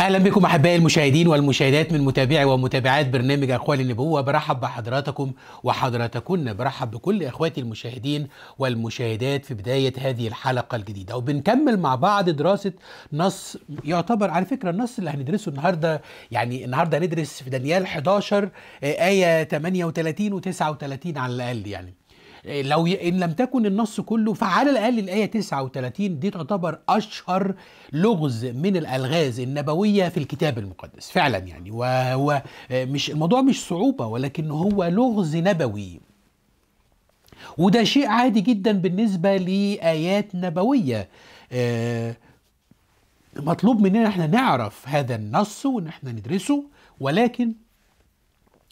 اهلا بكم احبائي المشاهدين والمشاهدات من متابعي ومتابعات برنامج اقوال النبوه برحب بحضراتكم وحضراتكن برحب بكل اخواتي المشاهدين والمشاهدات في بدايه هذه الحلقه الجديده وبنكمل مع بعض دراسه نص يعتبر على فكره النص اللي هندرسه النهارده يعني النهارده هندرس في دانيال 11 ايه 38 و39 على الاقل يعني لو ي... ان لم تكن النص كله فعلى الاقل الايه 39 دي تعتبر اشهر لغز من الالغاز النبويه في الكتاب المقدس فعلا يعني وهو مش الموضوع مش صعوبه ولكن هو لغز نبوي وده شيء عادي جدا بالنسبه لايات نبويه آه، مطلوب مننا ان احنا نعرف هذا النص وان احنا ندرسه ولكن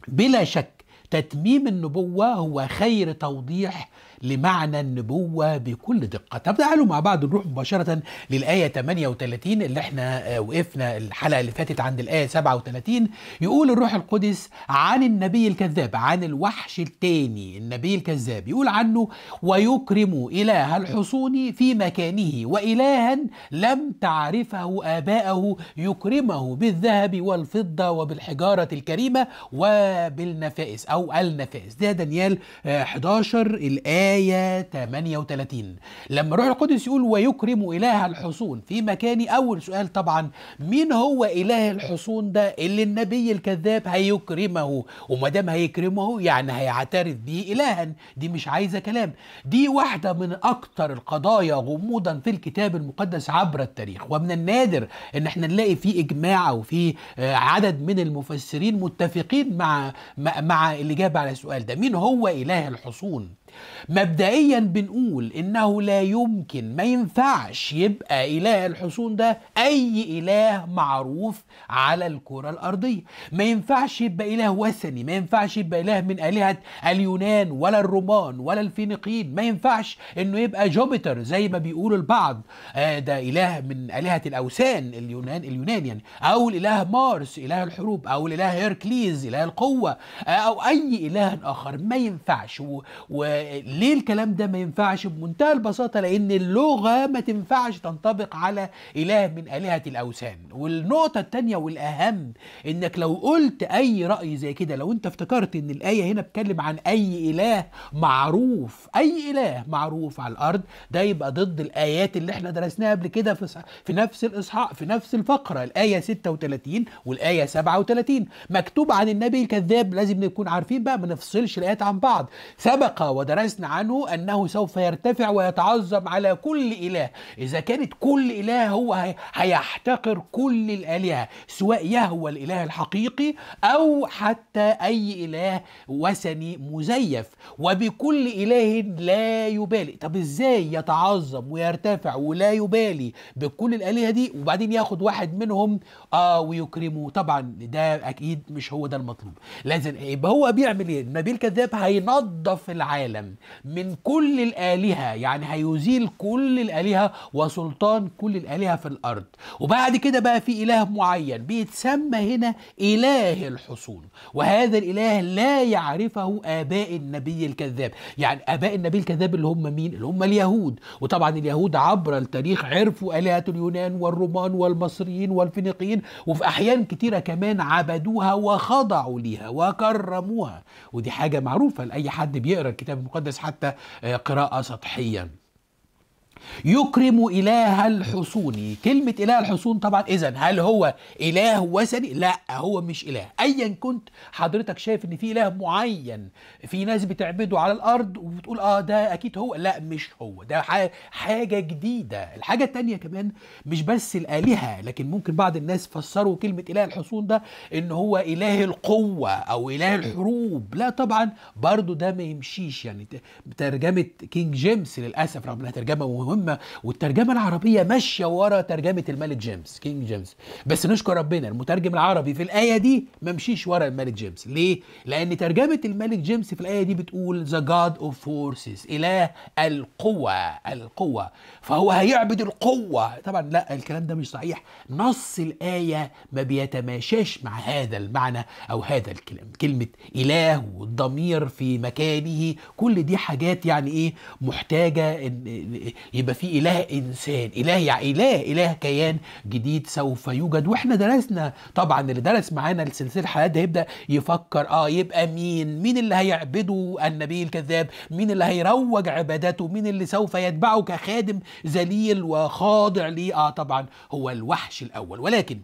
بلا شك تتميم النبوة هو خير توضيح لمعنى النبوة بكل دقة طب تعالوا مع بعض نروح مباشرة للآية 38 اللي احنا وقفنا الحلقة اللي فاتت عند الآية 37 يقول الروح القدس عن النبي الكذاب عن الوحش التاني النبي الكذاب يقول عنه ويكرم إله الحصون في مكانه وإلها لم تعرفه آباءه يكرمه بالذهب والفضة وبالحجارة الكريمة وبالنفائس أو النفائس ده دانيال 11 آه، الآية آية 38 لما روح القدس يقول ويكرم إله الحصون في مكاني أول سؤال طبعا مين هو إله الحصون ده اللي النبي الكذاب هيكرمه وما دام هيكرمه يعني هيعترف به إلها دي مش عايزة كلام دي واحدة من أكتر القضايا غموضا في الكتاب المقدس عبر التاريخ ومن النادر ان احنا نلاقي في اجماع او في آه، عدد من المفسرين متفقين مع مع الاجابه على السؤال ده مين هو اله الحصون مبدئيا بنقول انه لا يمكن ما ينفعش يبقى اله الحصون ده اي اله معروف على الكره الارضيه ما ينفعش يبقى اله وثني ما ينفعش يبقى اله من الهه اليونان ولا الرومان ولا الفينيقيين ما ينفعش انه يبقى جوبيتر زي ما بيقول البعض آه ده اله من الهه الاوثان اليونان اليونان يعني او الاله مارس اله الحروب او الاله هيركليز اله القوه آه او اي اله اخر ما ينفعش و... و... ليه الكلام ده ما ينفعش بمنتهى البساطه لان اللغه ما تنفعش تنطبق على اله من الهه الاوثان والنقطه الثانيه والاهم انك لو قلت اي راي زي كده لو انت افتكرت ان الايه هنا بتتكلم عن اي اله معروف اي اله معروف على الارض ده يبقى ضد الايات اللي احنا درسناها قبل كده في في نفس الاصحاح في نفس الفقره الايه 36 والايه 37 مكتوب عن النبي الكذاب لازم نكون عارفين بقى ما نفصلش الايات عن بعض سبق ودرسنا درسنا عنه أنه سوف يرتفع ويتعظم على كل إله إذا كانت كل إله هو هيحتقر كل الآلهة سواء يهوى الإله الحقيقي أو حتى أي إله وثني مزيف وبكل إله لا يبالي طب إزاي يتعظم ويرتفع ولا يبالي بكل الآلهة دي وبعدين ياخد واحد منهم آه ويكرمه طبعا ده أكيد مش هو ده المطلوب لازم يبقى هو بيعمل إيه نبيل كذاب هينظف العالم العالم من كل الآلهة يعني هيزيل كل الآلهة وسلطان كل الآلهة في الأرض وبعد كده بقى في إله معين بيتسمى هنا إله الحصون وهذا الإله لا يعرفه آباء النبي الكذاب يعني آباء النبي الكذاب اللي هم مين؟ اللي هم اليهود وطبعا اليهود عبر التاريخ عرفوا آلهة اليونان والرومان والمصريين والفينيقيين وفي أحيان كتيرة كمان عبدوها وخضعوا ليها وكرموها ودي حاجة معروفة لأي حد بيقرأ الكتاب المقدس حتى آه، قراءة سطحية يكرم إله الحصون كلمة إله الحصون طبعا إذا هل هو إله وثني؟ لا هو مش إله أيا كنت حضرتك شايف إن في إله معين في ناس بتعبده على الأرض وبتقول آه ده أكيد هو لا مش هو ده حاجة جديدة الحاجة التانية كمان مش بس الآلهة لكن ممكن بعض الناس فسروا كلمة إله الحصون ده إن هو إله القوة أو إله الحروب لا طبعا برضو ده ما يمشيش يعني ترجمة كينج جيمس للأسف رغم إنها ترجمة مهمة مهمه والترجمه العربيه ماشيه ورا ترجمه الملك جيمس كينج جيمس بس نشكر ربنا المترجم العربي في الايه دي ممشيش ورا الملك جيمس ليه لان ترجمه الملك جيمس في الايه دي بتقول ذا جاد اوف فورسز اله القوه القوه فهو هيعبد القوه طبعا لا الكلام ده مش صحيح نص الايه ما بيتماشاش مع هذا المعنى او هذا الكلام كلمه اله والضمير في مكانه كل دي حاجات يعني ايه محتاجه يبقى في اله انسان اله يعني اله اله كيان جديد سوف يوجد واحنا درسنا طبعا اللي درس معانا السلسله الحلقات ده هيبدا يفكر اه يبقى مين مين اللي هيعبده النبي الكذاب مين اللي هيروج عبادته مين اللي سوف يتبعه كخادم ذليل وخاضع ليه اه طبعا هو الوحش الاول ولكن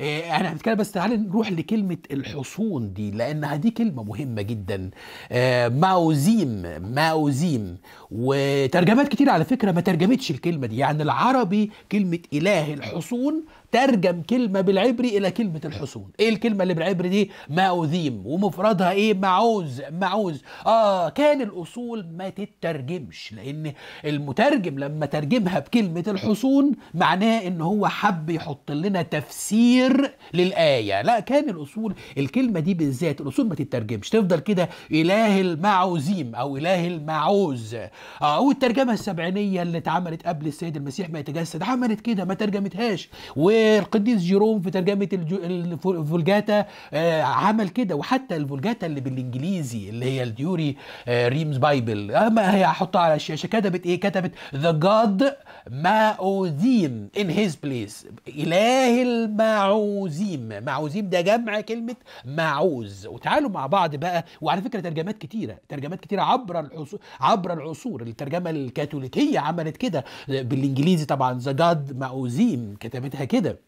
انا آه، هنتكلم بس تعالى نروح لكلمه الحصون دي لانها دي كلمه مهمه جدا آه، ماوزيم ماوزيم وترجمات كتير على فكره ما ترجمتش الكلمه دي يعني العربي كلمه اله الحصون ترجم كلمه بالعبري الى كلمه الحصون ايه الكلمه اللي بالعبري دي ماوذيم ومفردها ايه معوز معوز اه كان الاصول ما تترجمش لان المترجم لما ترجمها بكلمه الحصون معناه ان هو حب يحط لنا تفسير للايه لا كان الاصول الكلمه دي بالذات الاصول ما تترجمش تفضل كده اله المعوزيم او اله المعوز او آه، الترجمه السبعينيه اللي اتعملت قبل السيد المسيح ما يتجسد عملت كده ما ترجمتهاش والقديس جيروم في ترجمه الفولجاتا آه، عمل كده وحتى الفولجاتا اللي بالانجليزي اللي هي الديوري آه، ريمز بايبل اما هي احطها على الشاشه كتبت ايه كتبت ذا جاد ماوزيم ان هيز بليس اله المعوزيم معوزيم ده جمع كلمه معوز وتعالوا مع بعض بقى وعلى فكره ترجمات كتيره ترجمات كتيره عبر العصور عبر العصور العصور الترجمة الكاثوليكية عملت كده بالإنجليزي طبعا ذا جاد معوزيم كتبتها كده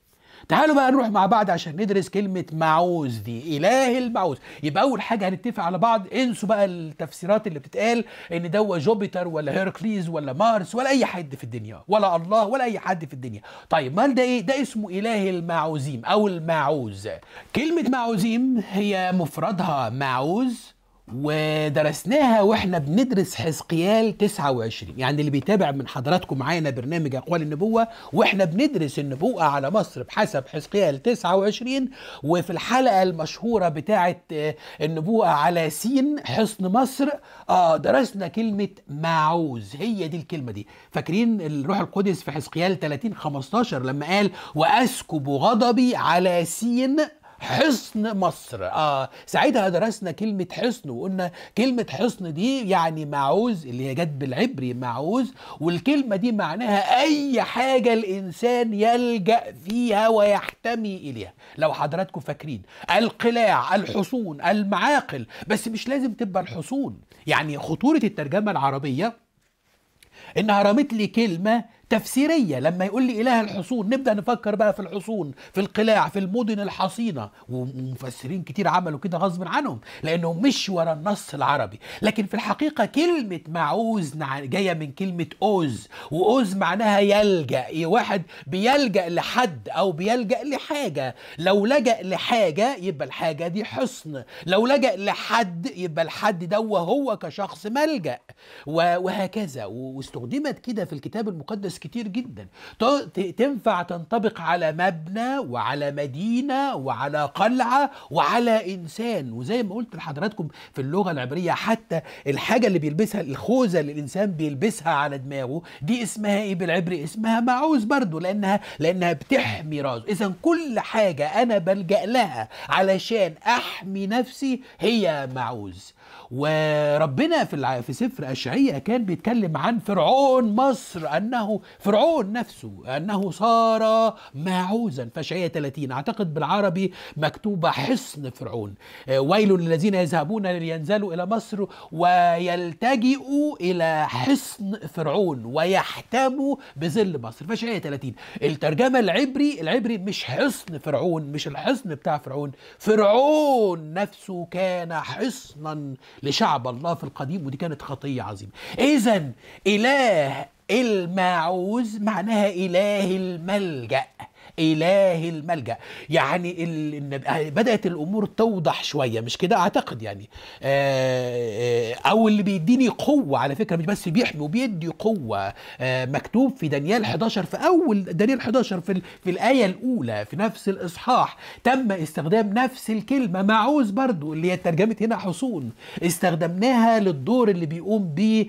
تعالوا بقى نروح مع بعض عشان ندرس كلمة معوز دي إله المعوز يبقى أول حاجة هنتفق على بعض انسوا بقى التفسيرات اللي بتتقال إن دوا جوبيتر ولا هيركليز ولا مارس ولا أي حد في الدنيا ولا الله ولا أي حد في الدنيا طيب مال ده إيه؟ ده اسمه إله المعوزيم أو المعوز كلمة معوزيم هي مفردها معوز ودرسناها واحنا بندرس حزقيال 29 يعني اللي بيتابع من حضراتكم معانا برنامج اقوال النبوه واحنا بندرس النبوءه على مصر بحسب حزقيال 29 وفي الحلقه المشهوره بتاعه آه، النبوءه على سين حصن مصر اه درسنا كلمه معوز هي دي الكلمه دي فاكرين الروح القدس في حزقيال 30 15 لما قال واسكب غضبي على سين حصن مصر اه ساعتها درسنا كلمه حصن وقلنا كلمه حصن دي يعني معوز اللي هي جت بالعبري معوز والكلمه دي معناها اي حاجه الانسان يلجا فيها ويحتمي اليها لو حضراتكم فاكرين القلاع الحصون المعاقل بس مش لازم تبقى الحصون يعني خطوره الترجمه العربيه انها رمت لي كلمه تفسيريه لما يقول لي اله الحصون نبدا نفكر بقى في الحصون في القلاع في المدن الحصينه ومفسرين كتير عملوا كده غصب عنهم لانه مش ورا النص العربي لكن في الحقيقه كلمه معوز جايه من كلمه اوز واوز معناها يلجا إيه، واحد بيلجا لحد او بيلجا لحاجه لو لجا لحاجه يبقى الحاجه دي حصن لو لجا لحد يبقى الحد ده هو كشخص ملجا وهكذا واستخدمت كده في الكتاب المقدس كتير جدا تنفع تنطبق على مبنى وعلى مدينة وعلى قلعة وعلى إنسان وزي ما قلت لحضراتكم في اللغة العبرية حتى الحاجة اللي بيلبسها الخوذة اللي الإنسان بيلبسها على دماغه دي اسمها إيه بالعبري اسمها معوز برضو لأنها لأنها بتحمي راسه إذا كل حاجة أنا بلجأ لها علشان أحمي نفسي هي معوز وربنا في في سفر اشعياء كان بيتكلم عن فرعون مصر انه فرعون نفسه انه صار ماعوزا فاشعياء 30 اعتقد بالعربي مكتوبه حصن فرعون آه، ويل للذين يذهبون لينزلوا الى مصر ويلتجئوا الى حصن فرعون ويحتموا بظل مصر فاشعياء 30 الترجمه العبري العبري مش حصن فرعون مش الحصن بتاع فرعون فرعون نفسه كان حصنا لشعب الله في القديم ودي كانت خطية عظيمة إذا إله الماعوز معناها إله الملجأ إله الملجأ يعني ال... بدأت الأمور توضح شوية مش كده أعتقد يعني آه، آه، أو اللي بيديني قوة على فكرة مش بس بيحمي وبيدي قوة آه، مكتوب في دانيال 11 في أول دانيال 11 في, ال... في الآية الأولى في نفس الإصحاح تم استخدام نفس الكلمة معوز برضو اللي هي ترجمت هنا حصون استخدمناها للدور اللي بيقوم بيه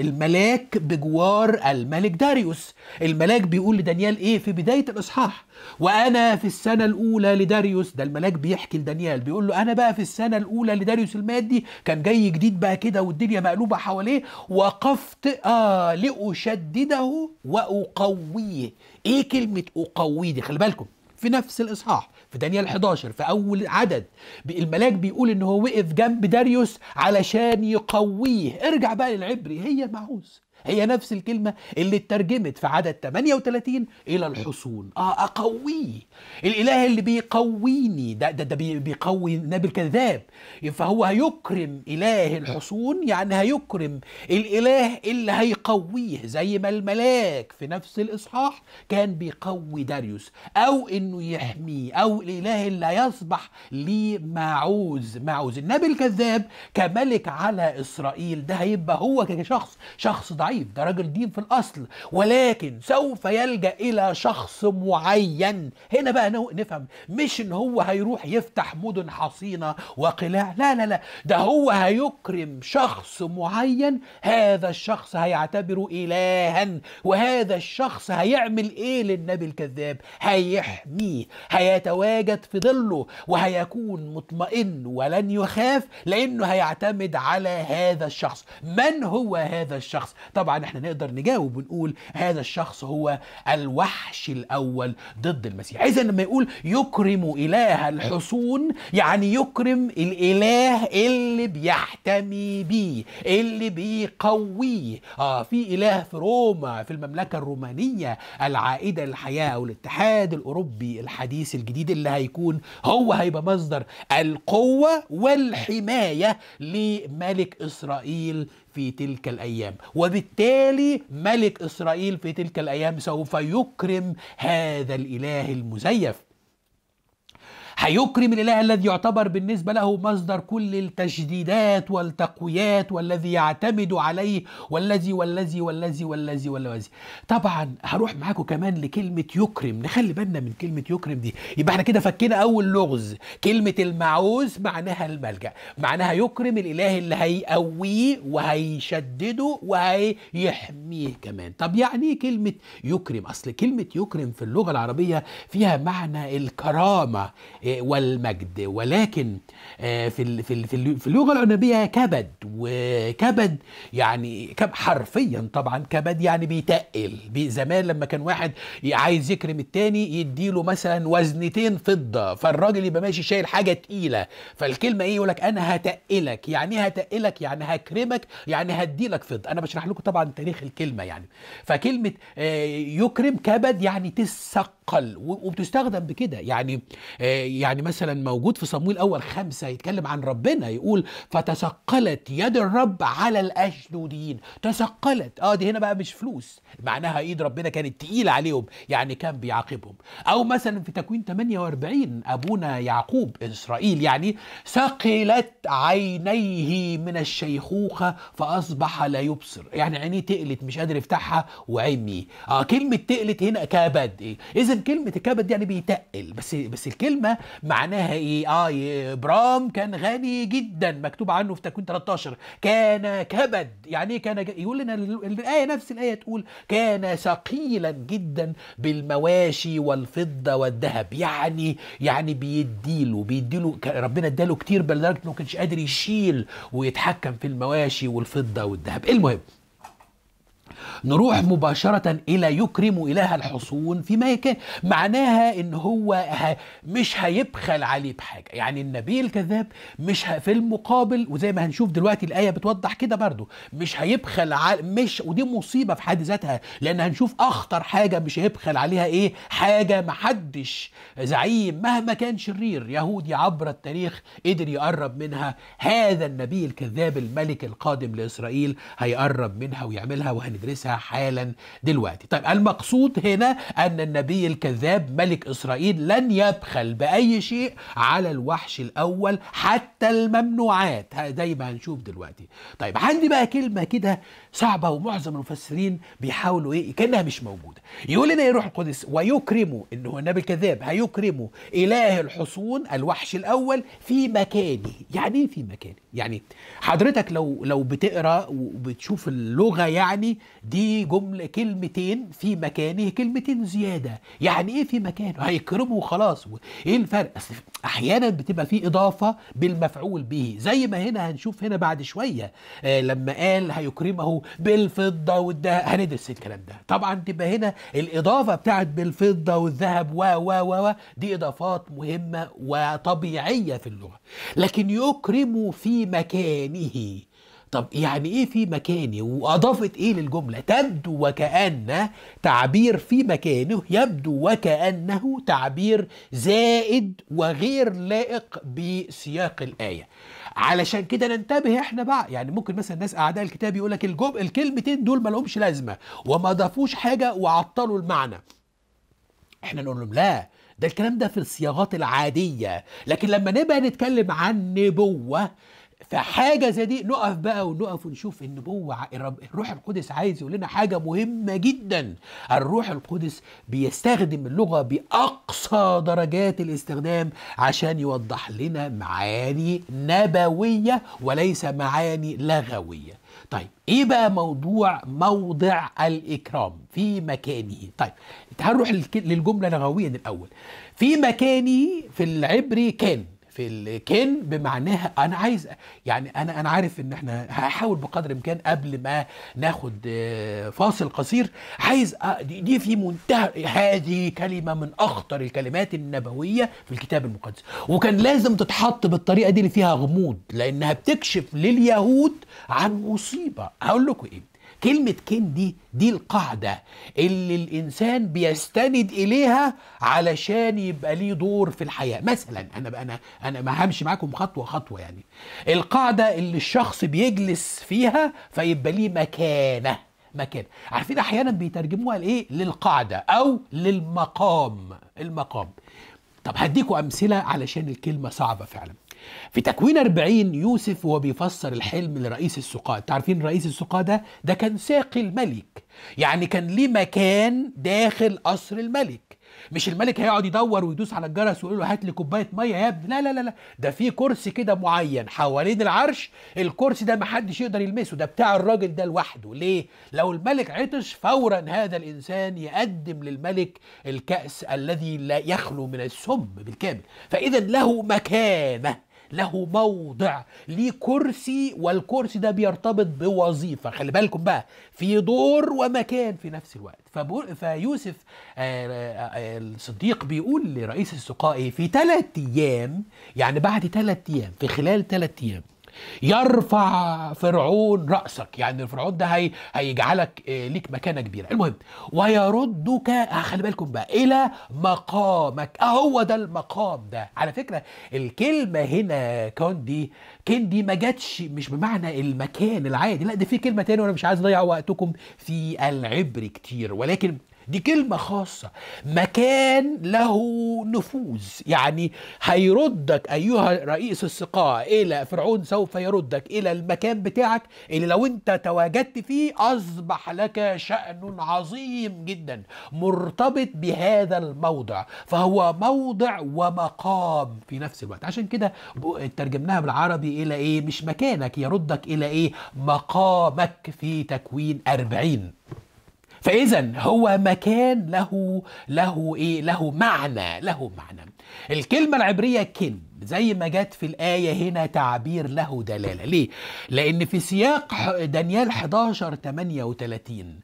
الملاك بجوار الملك داريوس الملاك بيقول لدانيال ايه في بدايه الإصحاح وأنا في السنة الأولى لداريوس ده الملاك بيحكي لدانيال بيقول له أنا بقى في السنة الأولى لداريوس المادي كان جاي جديد بقى كده والدنيا مقلوبة حواليه وقفت آه لأشدده وأقويه إيه كلمة أقويه دي خلي بالكم في نفس الإصحاح في دانيال 11 في أول عدد الملاك بيقول إن هو وقف جنب داريوس علشان يقويه ارجع بقى للعبري هي المعوز هي نفس الكلمة اللي اترجمت في عدد 38 إلى الحصون آه أقويه الإله اللي بيقويني ده, ده, ده بيقوي نبي الكذاب فهو هيكرم إله الحصون يعني هيكرم الإله اللي هيقويه زي ما الملاك في نفس الإصحاح كان بيقوي داريوس أو إنه يحميه أو الإله اللي هيصبح لي معوز معوز النبي الكذاب كملك على إسرائيل ده هيبقى هو كشخص شخص ضعيف ضعيف طيب، ده راجل دين في الاصل ولكن سوف يلجا الى شخص معين هنا بقى نفهم مش ان هو هيروح يفتح مدن حصينه وقلاع لا لا لا ده هو هيكرم شخص معين هذا الشخص هيعتبره الها وهذا الشخص هيعمل ايه للنبي الكذاب هيحميه هيتواجد في ظله وهيكون مطمئن ولن يخاف لانه هيعتمد على هذا الشخص من هو هذا الشخص طبعا احنا نقدر نجاوب ونقول هذا الشخص هو الوحش الاول ضد المسيح اذا لما يقول يكرم اله الحصون يعني يكرم الاله اللي بيحتمي بيه اللي بيقويه اه في اله في روما في المملكه الرومانيه العائده للحياه او الاتحاد الاوروبي الحديث الجديد اللي هيكون هو هيبقى مصدر القوه والحمايه لملك اسرائيل في تلك الأيام وبالتالي ملك إسرائيل في تلك الأيام سوف يكرم هذا الإله المزيف هيكرم الاله الذي يعتبر بالنسبه له مصدر كل التشديدات والتقويات والذي يعتمد عليه والذي والذي والذي والذي والذي طبعا هروح معاكم كمان لكلمه يكرم نخلي بالنا من كلمه يكرم دي يبقى احنا كده فكينا اول لغز كلمه المعوز معناها الملجا معناها يكرم الاله اللي هيقويه وهيشدده وهيحميه كمان طب يعني ايه كلمه يكرم اصل كلمه يكرم في اللغه العربيه فيها معنى الكرامه والمجد ولكن آه، في في في, اللغه العنبيه كبد وكبد يعني حرفيا طبعا كبد يعني بيتقل زمان لما كان واحد عايز يكرم التاني يديله مثلا وزنتين فضه فالراجل يبقى ماشي شايل حاجه تقيله فالكلمه ايه يقول لك انا هتقلك يعني ايه هتقلك يعني هكرمك يعني هديلك فضه انا بشرح لكم طبعا تاريخ الكلمه يعني فكلمه آه، يكرم كبد يعني تسق قل وبتستخدم بكده يعني آه، يعني مثلا موجود في صمويل اول خمسة يتكلم عن ربنا يقول فتثقلت يد الرب على الاشدوديين تثقلت اه دي هنا بقى مش فلوس معناها ايد ربنا كانت تقيلة عليهم يعني كان بيعاقبهم او مثلا في تكوين 48 ابونا يعقوب اسرائيل يعني ثقلت عينيه من الشيخوخة فاصبح لا يبصر يعني عينيه تقلت مش قادر يفتحها وعمي اه كلمة تقلت هنا كبد ايه اذا لازم كلمه الكبد يعني بيتقل بس بس الكلمه معناها ايه اه ابرام كان غني جدا مكتوب عنه في تكوين 13 كان كبد يعني ايه كان يقول لنا الايه نفس الايه تقول كان ثقيلا جدا بالمواشي والفضه والذهب يعني يعني بيديله بيديله ربنا اداله كتير بل انه ما كانش قادر يشيل ويتحكم في المواشي والفضه والذهب المهم نروح مباشرة إلى يكرم إله الحصون في مكان معناها إن هو مش هيبخل عليه بحاجة يعني النبي الكذاب مش في المقابل وزي ما هنشوف دلوقتي الآية بتوضح كده برضو مش هيبخل مش ودي مصيبة في حد ذاتها لأن هنشوف أخطر حاجة مش هيبخل عليها إيه حاجة محدش زعيم مهما كان شرير يهودي عبر التاريخ قدر يقرب منها هذا النبي الكذاب الملك القادم لإسرائيل هيقرب منها ويعملها وهندرسها نمارسها حالا دلوقتي طيب المقصود هنا أن النبي الكذاب ملك إسرائيل لن يبخل بأي شيء على الوحش الأول حتى الممنوعات زي ما هنشوف دلوقتي طيب عندي بقى كلمة كده صعبة ومعظم المفسرين بيحاولوا إيه كأنها مش موجودة يقول لنا يروح القدس ويكرمه إن هو النبي الكذاب هيكرمه إله الحصون الوحش الأول في مكانه يعني إيه في مكانه يعني حضرتك لو لو بتقرا وبتشوف اللغه يعني دي جملة كلمتين في مكانه كلمتين زيادة يعني ايه في مكانه هيكرمه وخلاص ايه الفرق احيانا بتبقى في اضافة بالمفعول به زي ما هنا هنشوف هنا بعد شوية آه لما قال هيكرمه بالفضة والذهب هندرس الكلام ده طبعا تبقى هنا الاضافة بتاعت بالفضة والذهب و و و و دي اضافات مهمة وطبيعية في اللغة لكن يكرم في مكانه طب يعني ايه في مكاني واضافت ايه للجمله تبدو وكان تعبير في مكانه يبدو وكانه تعبير زائد وغير لائق بسياق الايه علشان كده ننتبه احنا بقى يعني ممكن مثلا ناس اعداء الكتاب يقول لك الكلمتين دول ما لهمش لازمه وما اضافوش حاجه وعطلوا المعنى احنا نقول لهم لا ده الكلام ده في الصياغات العاديه لكن لما نبقى نتكلم عن نبوه فحاجه زي دي نقف بقى ونقف ونشوف النبوه الروح القدس عايز يقول لنا حاجه مهمه جدا الروح القدس بيستخدم اللغه باقصى درجات الاستخدام عشان يوضح لنا معاني نبويه وليس معاني لغويه طيب ايه بقى موضوع موضع الاكرام في مكانه طيب تعال نروح للجمله لغويا الاول في مكانه في العبري كان في الكن بمعناها انا عايز يعني انا انا عارف ان احنا هحاول بقدر الامكان قبل ما ناخد آه، فاصل قصير عايز آه، دي في منتهى هذه كلمه من اخطر الكلمات النبويه في الكتاب المقدس وكان لازم تتحط بالطريقه دي اللي فيها غموض لانها بتكشف لليهود عن مصيبه هقول لكم ايه كلمة كن دي دي القاعدة اللي الإنسان بيستند إليها علشان يبقى ليه دور في الحياة مثلا أنا أنا أنا ما همشي معاكم خطوة خطوة يعني القاعدة اللي الشخص بيجلس فيها فيبقى ليه مكانة مكانة عارفين أحيانا بيترجموها لإيه للقاعدة أو للمقام المقام طب هديكم أمثلة علشان الكلمة صعبة فعلا في تكوين 40 يوسف وهو بيفسر الحلم لرئيس السقاة تعرفين رئيس السقاة ده ده كان ساقي الملك يعني كان ليه مكان داخل قصر الملك مش الملك هيقعد يدور ويدوس على الجرس ويقول له هات لي كوبايه ميه يا ابني لا لا لا لا ده في كرسي كده معين حوالين العرش الكرسي ده محدش يقدر يلمسه ده بتاع الراجل ده لوحده ليه لو الملك عطش فورا هذا الانسان يقدم للملك الكاس الذي لا يخلو من السم بالكامل فاذا له مكانه له موضع ليه كرسي والكرسي ده بيرتبط بوظيفه خلي بالكم بقى في دور ومكان في نفس الوقت فيوسف آه، آه، آه، الصديق بيقول لرئيس السقائي إيه؟ في ثلاث ايام يعني بعد ثلاث ايام في خلال ثلاث ايام يرفع فرعون رأسك يعني الفرعون ده هي هيجعلك آه، ليك مكانة كبيرة المهم ويردك آه، خلي بالكم بقى إلى مقامك أهو آه، ده المقام ده على فكرة الكلمة هنا كوندي كندي ما جاتش مش بمعنى المكان العادي لا ده في كلمة تاني وأنا مش عايز أضيع وقتكم في العبر كتير ولكن دي كلمة خاصة مكان له نفوذ يعني هيردك أيها رئيس السقاع إلى فرعون سوف يردك إلى المكان بتاعك اللي لو أنت تواجدت فيه أصبح لك شأن عظيم جدا مرتبط بهذا الموضع فهو موضع ومقام في نفس الوقت عشان كده ترجمناها بالعربي إلى إيه مش مكانك يردك إلى إيه مقامك في تكوين أربعين فاذا هو مكان له له ايه له معنى له معنى الكلمه العبريه كن زي ما جت في الآية هنا تعبير له دلالة ليه؟ لأن في سياق دانيال 11 38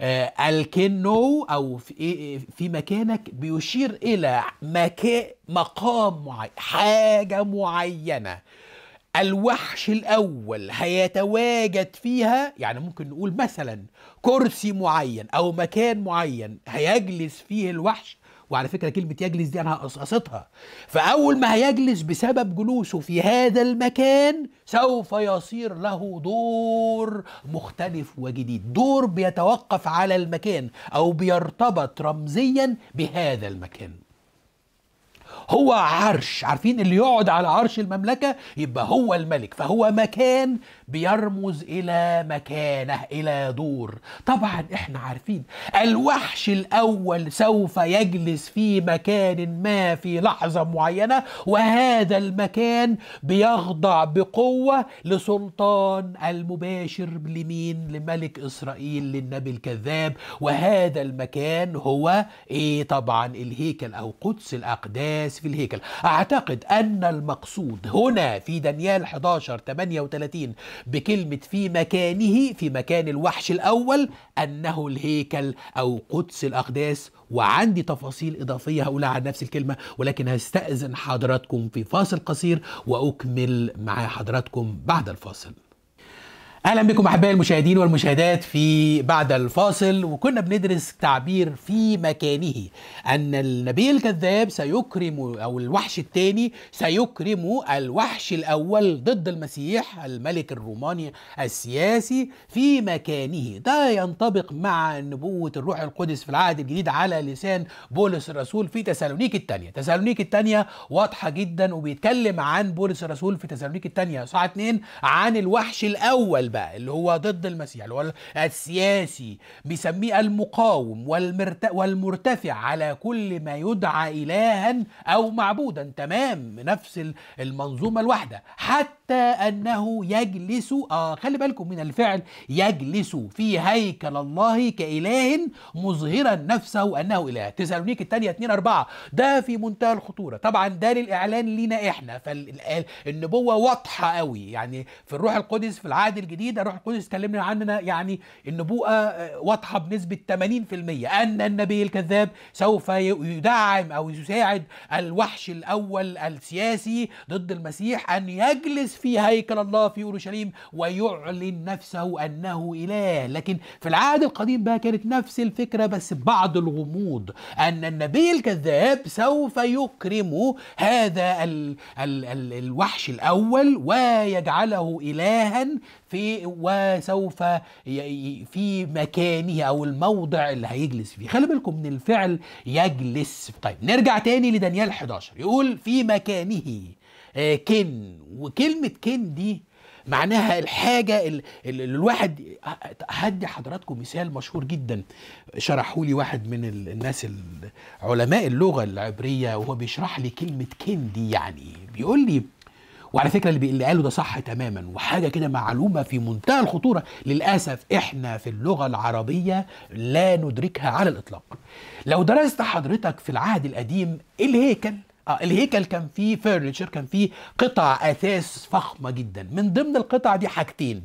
آه الكنو أو في, إيه، في مكانك بيشير إلى مكان مقام معين حاجة معينة الوحش الأول هيتواجد فيها يعني ممكن نقول مثلا كرسي معين او مكان معين هيجلس فيه الوحش وعلى فكره كلمه يجلس دي انا هقصقصتها فاول ما هيجلس بسبب جلوسه في هذا المكان سوف يصير له دور مختلف وجديد دور بيتوقف على المكان او بيرتبط رمزيا بهذا المكان هو عرش عارفين اللي يقعد على عرش المملكه يبقى هو الملك فهو مكان بيرمز الى مكانه الى دور طبعا احنا عارفين الوحش الاول سوف يجلس في مكان ما في لحظه معينه وهذا المكان بيخضع بقوه لسلطان المباشر لمين لملك اسرائيل للنبي الكذاب وهذا المكان هو ايه طبعا الهيكل او قدس الاقداس في الهيكل اعتقد ان المقصود هنا في دانيال 11 38 بكلمة في مكانه في مكان الوحش الأول أنه الهيكل أو قدس الأقداس وعندي تفاصيل إضافية هقولها عن نفس الكلمة ولكن هستأذن حضراتكم في فاصل قصير وأكمل مع حضراتكم بعد الفاصل اهلا بكم احبائي المشاهدين والمشاهدات في بعد الفاصل وكنا بندرس تعبير في مكانه ان النبي الكذاب سيكرم او الوحش الثاني سيكرم الوحش الاول ضد المسيح الملك الروماني السياسي في مكانه ده ينطبق مع نبوه الروح القدس في العهد الجديد على لسان بولس الرسول في تسالونيك الثانيه تسالونيك الثانيه واضحه جدا وبيتكلم عن بولس الرسول في تسالونيك الثانيه ساعه 2 عن الوحش الاول بقى اللي هو ضد المسيح اللي هو السياسي بيسميه المقاوم والمرت... والمرتفع على كل ما يدعى إلها أو معبودا تمام نفس المنظومة الواحدة حتى أنه يجلس آه خلي بالكم من الفعل يجلس في هيكل الله كإله مظهرا نفسه أنه إله تسالونيك الثانية 2 4 ده في منتهى الخطورة طبعا ده للإعلان لينا إحنا فالنبوة واضحة قوي يعني في الروح القدس في العهد الجديد الروح القدس تكلمنا عننا يعني النبوءة آه، واضحة بنسبة 80% أن النبي الكذاب سوف يدعم أو يساعد الوحش الأول السياسي ضد المسيح أن يجلس في هيكل الله في اورشليم ويعلن نفسه انه اله لكن في العهد القديم بقى كانت نفس الفكره بس بعض الغموض ان النبي الكذاب سوف يكرم هذا الـ الـ الـ الوحش الاول ويجعله الها في وسوف في مكانه او الموضع اللي هيجلس فيه خلي بالكم من الفعل يجلس طيب نرجع تاني لدانيال 11 يقول في مكانه آه، كن وكلمه كن دي معناها الحاجه اللي الواحد هدي حضراتكم مثال مشهور جدا شرحه لي واحد من الناس علماء اللغه العبريه وهو بيشرح لي كلمه كن دي يعني بيقول لي وعلى فكره اللي, اللي قاله ده صح تماما وحاجه كده معلومه في منتهى الخطوره للاسف احنا في اللغه العربيه لا ندركها على الاطلاق لو درست حضرتك في العهد القديم إيه الهيكل اه الهيكل كان فيه فرنتشر كان فيه قطع اثاث فخمه جدا من ضمن القطع دي حاجتين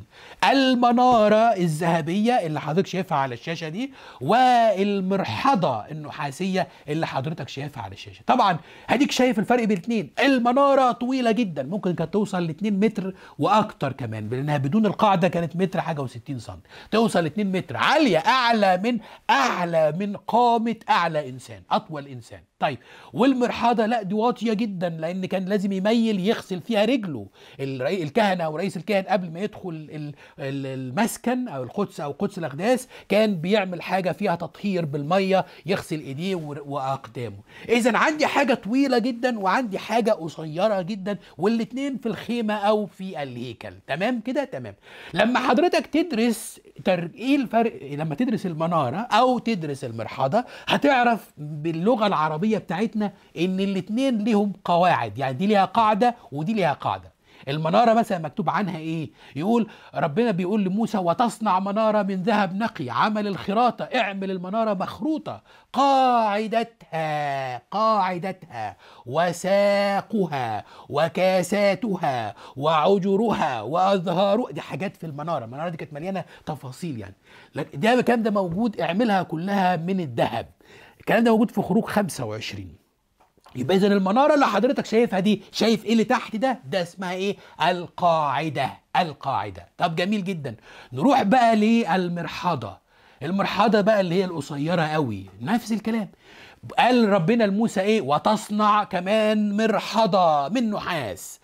المناره الذهبيه اللي حضرتك شايفها على الشاشه دي والمرحضه النحاسيه اللي حضرتك شايفها على الشاشه طبعا هديك شايف الفرق بين الاثنين المناره طويله جدا ممكن كانت توصل ل 2 متر واكتر كمان لانها بدون القاعده كانت متر حاجه و60 سم توصل ل 2 متر عاليه اعلى من اعلى من قامه اعلى انسان اطول انسان طيب والمرحاضه لا دي واطيه جدا لان كان لازم يميل يغسل فيها رجله الكهنه او رئيس الكهن قبل ما يدخل المسكن او القدس او قدس الاقداس كان بيعمل حاجه فيها تطهير بالميه يغسل ايديه واقدامه اذا عندي حاجه طويله جدا وعندي حاجه قصيره جدا والاثنين في الخيمه او في الهيكل تمام كده تمام لما حضرتك تدرس ايه الفرق لما تدرس المناره او تدرس المرحاضه هتعرف باللغه العربيه بتاعتنا ان الاثنين ليهم قواعد يعني دي ليها قاعده ودي ليها قاعده المناره مثلا مكتوب عنها ايه يقول ربنا بيقول لموسى وتصنع مناره من ذهب نقي عمل الخراطه اعمل المناره مخروطه قاعدتها قاعدتها وساقها وكاساتها وعجرها وازهارها دي حاجات في المناره المناره دي كانت مليانه تفاصيل يعني ده الكلام ده موجود اعملها كلها من الذهب الكلام ده موجود في خروج 25 يبقى اذا المناره اللي حضرتك شايفها دي شايف ايه اللي تحت ده ده اسمها ايه القاعده القاعده طب جميل جدا نروح بقى للمرحضه المرحضه بقى اللي هي القصيره قوي نفس الكلام قال ربنا لموسى ايه وتصنع كمان مرحضه من نحاس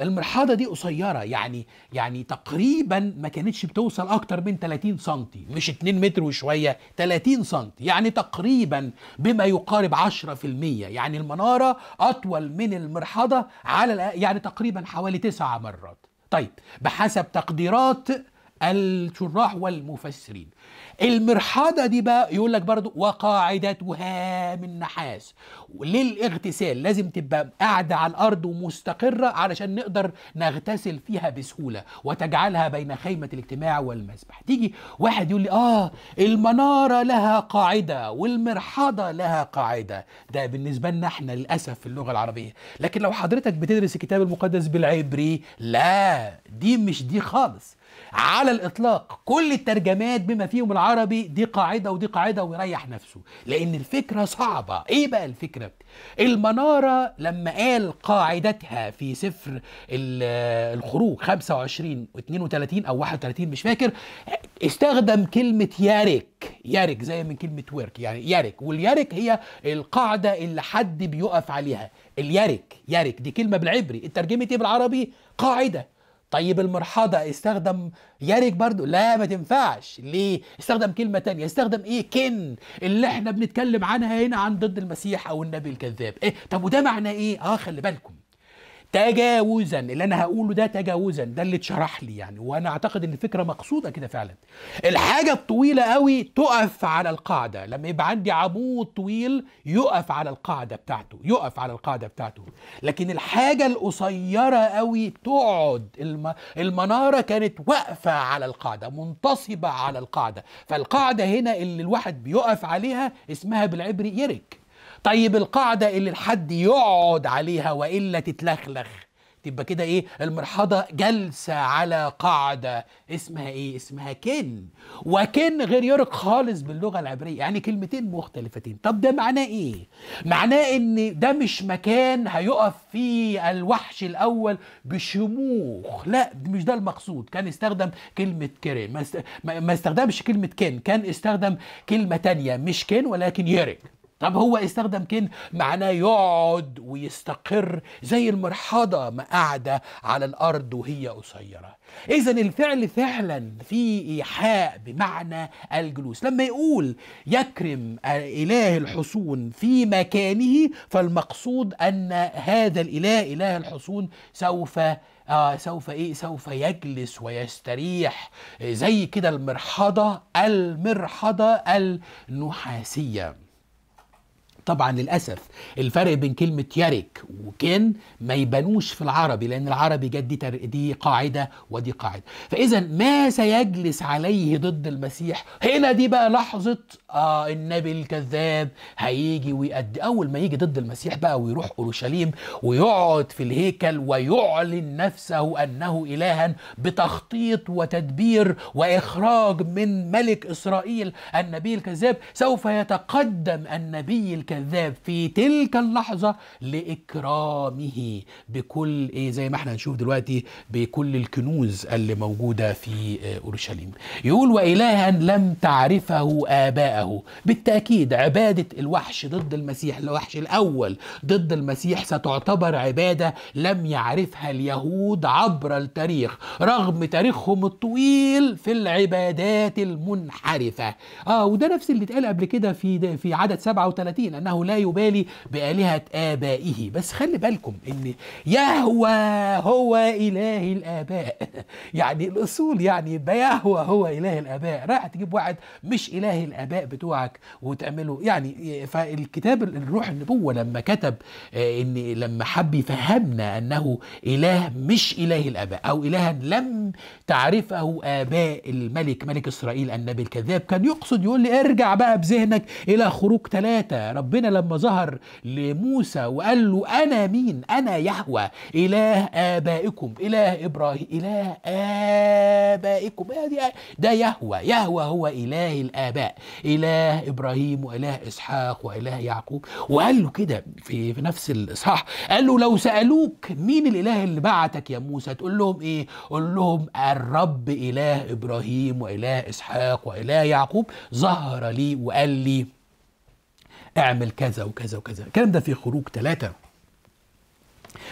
المرحاضه دي قصيره يعني يعني تقريبا ما كانتش بتوصل اكتر من 30 سم مش 2 متر وشويه 30 سم يعني تقريبا بما يقارب 10% يعني المناره اطول من المرحاضه على يعني تقريبا حوالي 9 مرات طيب بحسب تقديرات الشراح والمفسرين المرحاضه دي بقى يقول لك برضو وقاعدتها من نحاس للاغتسال لازم تبقى قاعده على الارض ومستقره علشان نقدر نغتسل فيها بسهوله وتجعلها بين خيمه الاجتماع والمسبح تيجي واحد يقول لي اه المناره لها قاعده والمرحاضه لها قاعده ده بالنسبه لنا احنا للاسف في اللغه العربيه لكن لو حضرتك بتدرس الكتاب المقدس بالعبري لا دي مش دي خالص على الإطلاق كل الترجمات بما فيهم العربي دي قاعدة ودي قاعدة ويريح نفسه لأن الفكرة صعبة إيه بقى الفكرة؟ المنارة لما قال قاعدتها في سفر الخروج 25 32 أو 31 مش فاكر استخدم كلمة يارك يارك زي من كلمة ورك يعني يارك واليارك هي القاعدة اللي حد بيقف عليها اليارك يارك دي كلمة بالعبري اترجمت ايه بالعربي قاعدة طيب المرحضة استخدم يرك برضو لا ما تنفعش ليه استخدم كلمة تانية استخدم ايه كن اللي احنا بنتكلم عنها هنا عن ضد المسيح او النبي الكذاب ايه طب وده معناه ايه اه خلي بالكم تجاوزا اللي انا هقوله ده تجاوزا ده اللي اتشرح لي يعني وانا اعتقد ان الفكره مقصوده كده فعلا الحاجه الطويله قوي تقف على القاعده لما يبقى عندي عمود طويل يقف على القاعده بتاعته يقف على القاعده بتاعته لكن الحاجه القصيره قوي تقعد الم... المناره كانت واقفه على القاعده منتصبه على القاعده فالقاعده هنا اللي الواحد بيقف عليها اسمها بالعبري يرك طيب القاعدة اللي الحد يقعد عليها وإلا تتلخلخ تبقى كده ايه المرحضة جلسة على قاعدة اسمها ايه اسمها كن وكن غير يرق خالص باللغة العبرية يعني كلمتين مختلفتين طب ده معناه ايه معناه ان ده مش مكان هيقف فيه الوحش الاول بشموخ لا مش ده المقصود كان استخدم كلمة كرين ما استخدمش كلمة كن كان استخدم كلمة تانية مش كن ولكن يرق طب هو استخدم كن معناه يقعد ويستقر زي المرحضة ما قاعدة على الأرض وهي قصيرة إذا الفعل فعلا في إيحاء بمعنى الجلوس لما يقول يكرم إله الحصون في مكانه فالمقصود أن هذا الإله إله الحصون سوف آه سوف ايه سوف يجلس ويستريح زي كده المرحضه المرحضه النحاسيه طبعا للاسف الفرق بين كلمه يرك وكن ما يبانوش في العربي لان العربي جت دي, تر... دي قاعده ودي قاعده فاذا ما سيجلس عليه ضد المسيح هنا دي بقى لحظه اه النبي الكذاب هيجي ويأدي اول ما يجي ضد المسيح بقى ويروح اورشليم ويقعد في الهيكل ويعلن نفسه انه الها بتخطيط وتدبير واخراج من ملك اسرائيل النبي الكذاب سوف يتقدم النبي الكذاب في تلك اللحظه لاكرامه بكل ايه زي ما احنا هنشوف دلوقتي بكل الكنوز اللي موجوده في آه، اورشليم يقول والها لم تعرفه اباءه حققه بالتأكيد عبادة الوحش ضد المسيح الوحش الأول ضد المسيح ستعتبر عبادة لم يعرفها اليهود عبر التاريخ رغم تاريخهم الطويل في العبادات المنحرفة آه وده نفس اللي اتقال قبل كده في, في عدد 37 أنه لا يبالي بآلهة آبائه بس خلي بالكم أن يهوى هو إله الآباء يعني الأصول يعني يهوى هو إله الآباء رايح تجيب واحد مش إله الآباء بتوعك وتعمله يعني فالكتاب الروح النبوة لما كتب آه، ان لما حب يفهمنا انه اله مش اله الاباء او الها لم تعرفه اباء الملك ملك اسرائيل النبي الكذاب كان يقصد يقول لي ارجع بقى بذهنك الى خروج ثلاثة ربنا لما ظهر لموسى وقال له انا مين انا يهوى اله ابائكم اله ابراهيم اله ابائكم ده يهوى يهوى هو اله الاباء إله إبراهيم وإله إسحاق وإله يعقوب وقال له كده في, في نفس الإصحاح قال له لو سألوك مين الإله اللي بعتك يا موسى تقول لهم إيه قول لهم الرب إله إبراهيم وإله إسحاق وإله يعقوب ظهر لي وقال لي اعمل كذا وكذا وكذا الكلام ده في خروج ثلاثة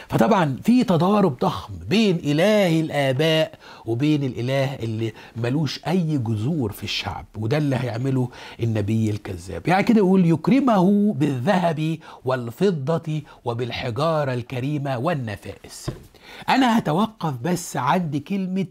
فطبعا في تضارب ضخم بين اله الاباء وبين الاله اللي ملوش اي جذور في الشعب وده اللي هيعمله النبي الكذاب يعني كده يقول يكرمه بالذهب والفضه وبالحجاره الكريمه والنفائس انا هتوقف بس عند كلمه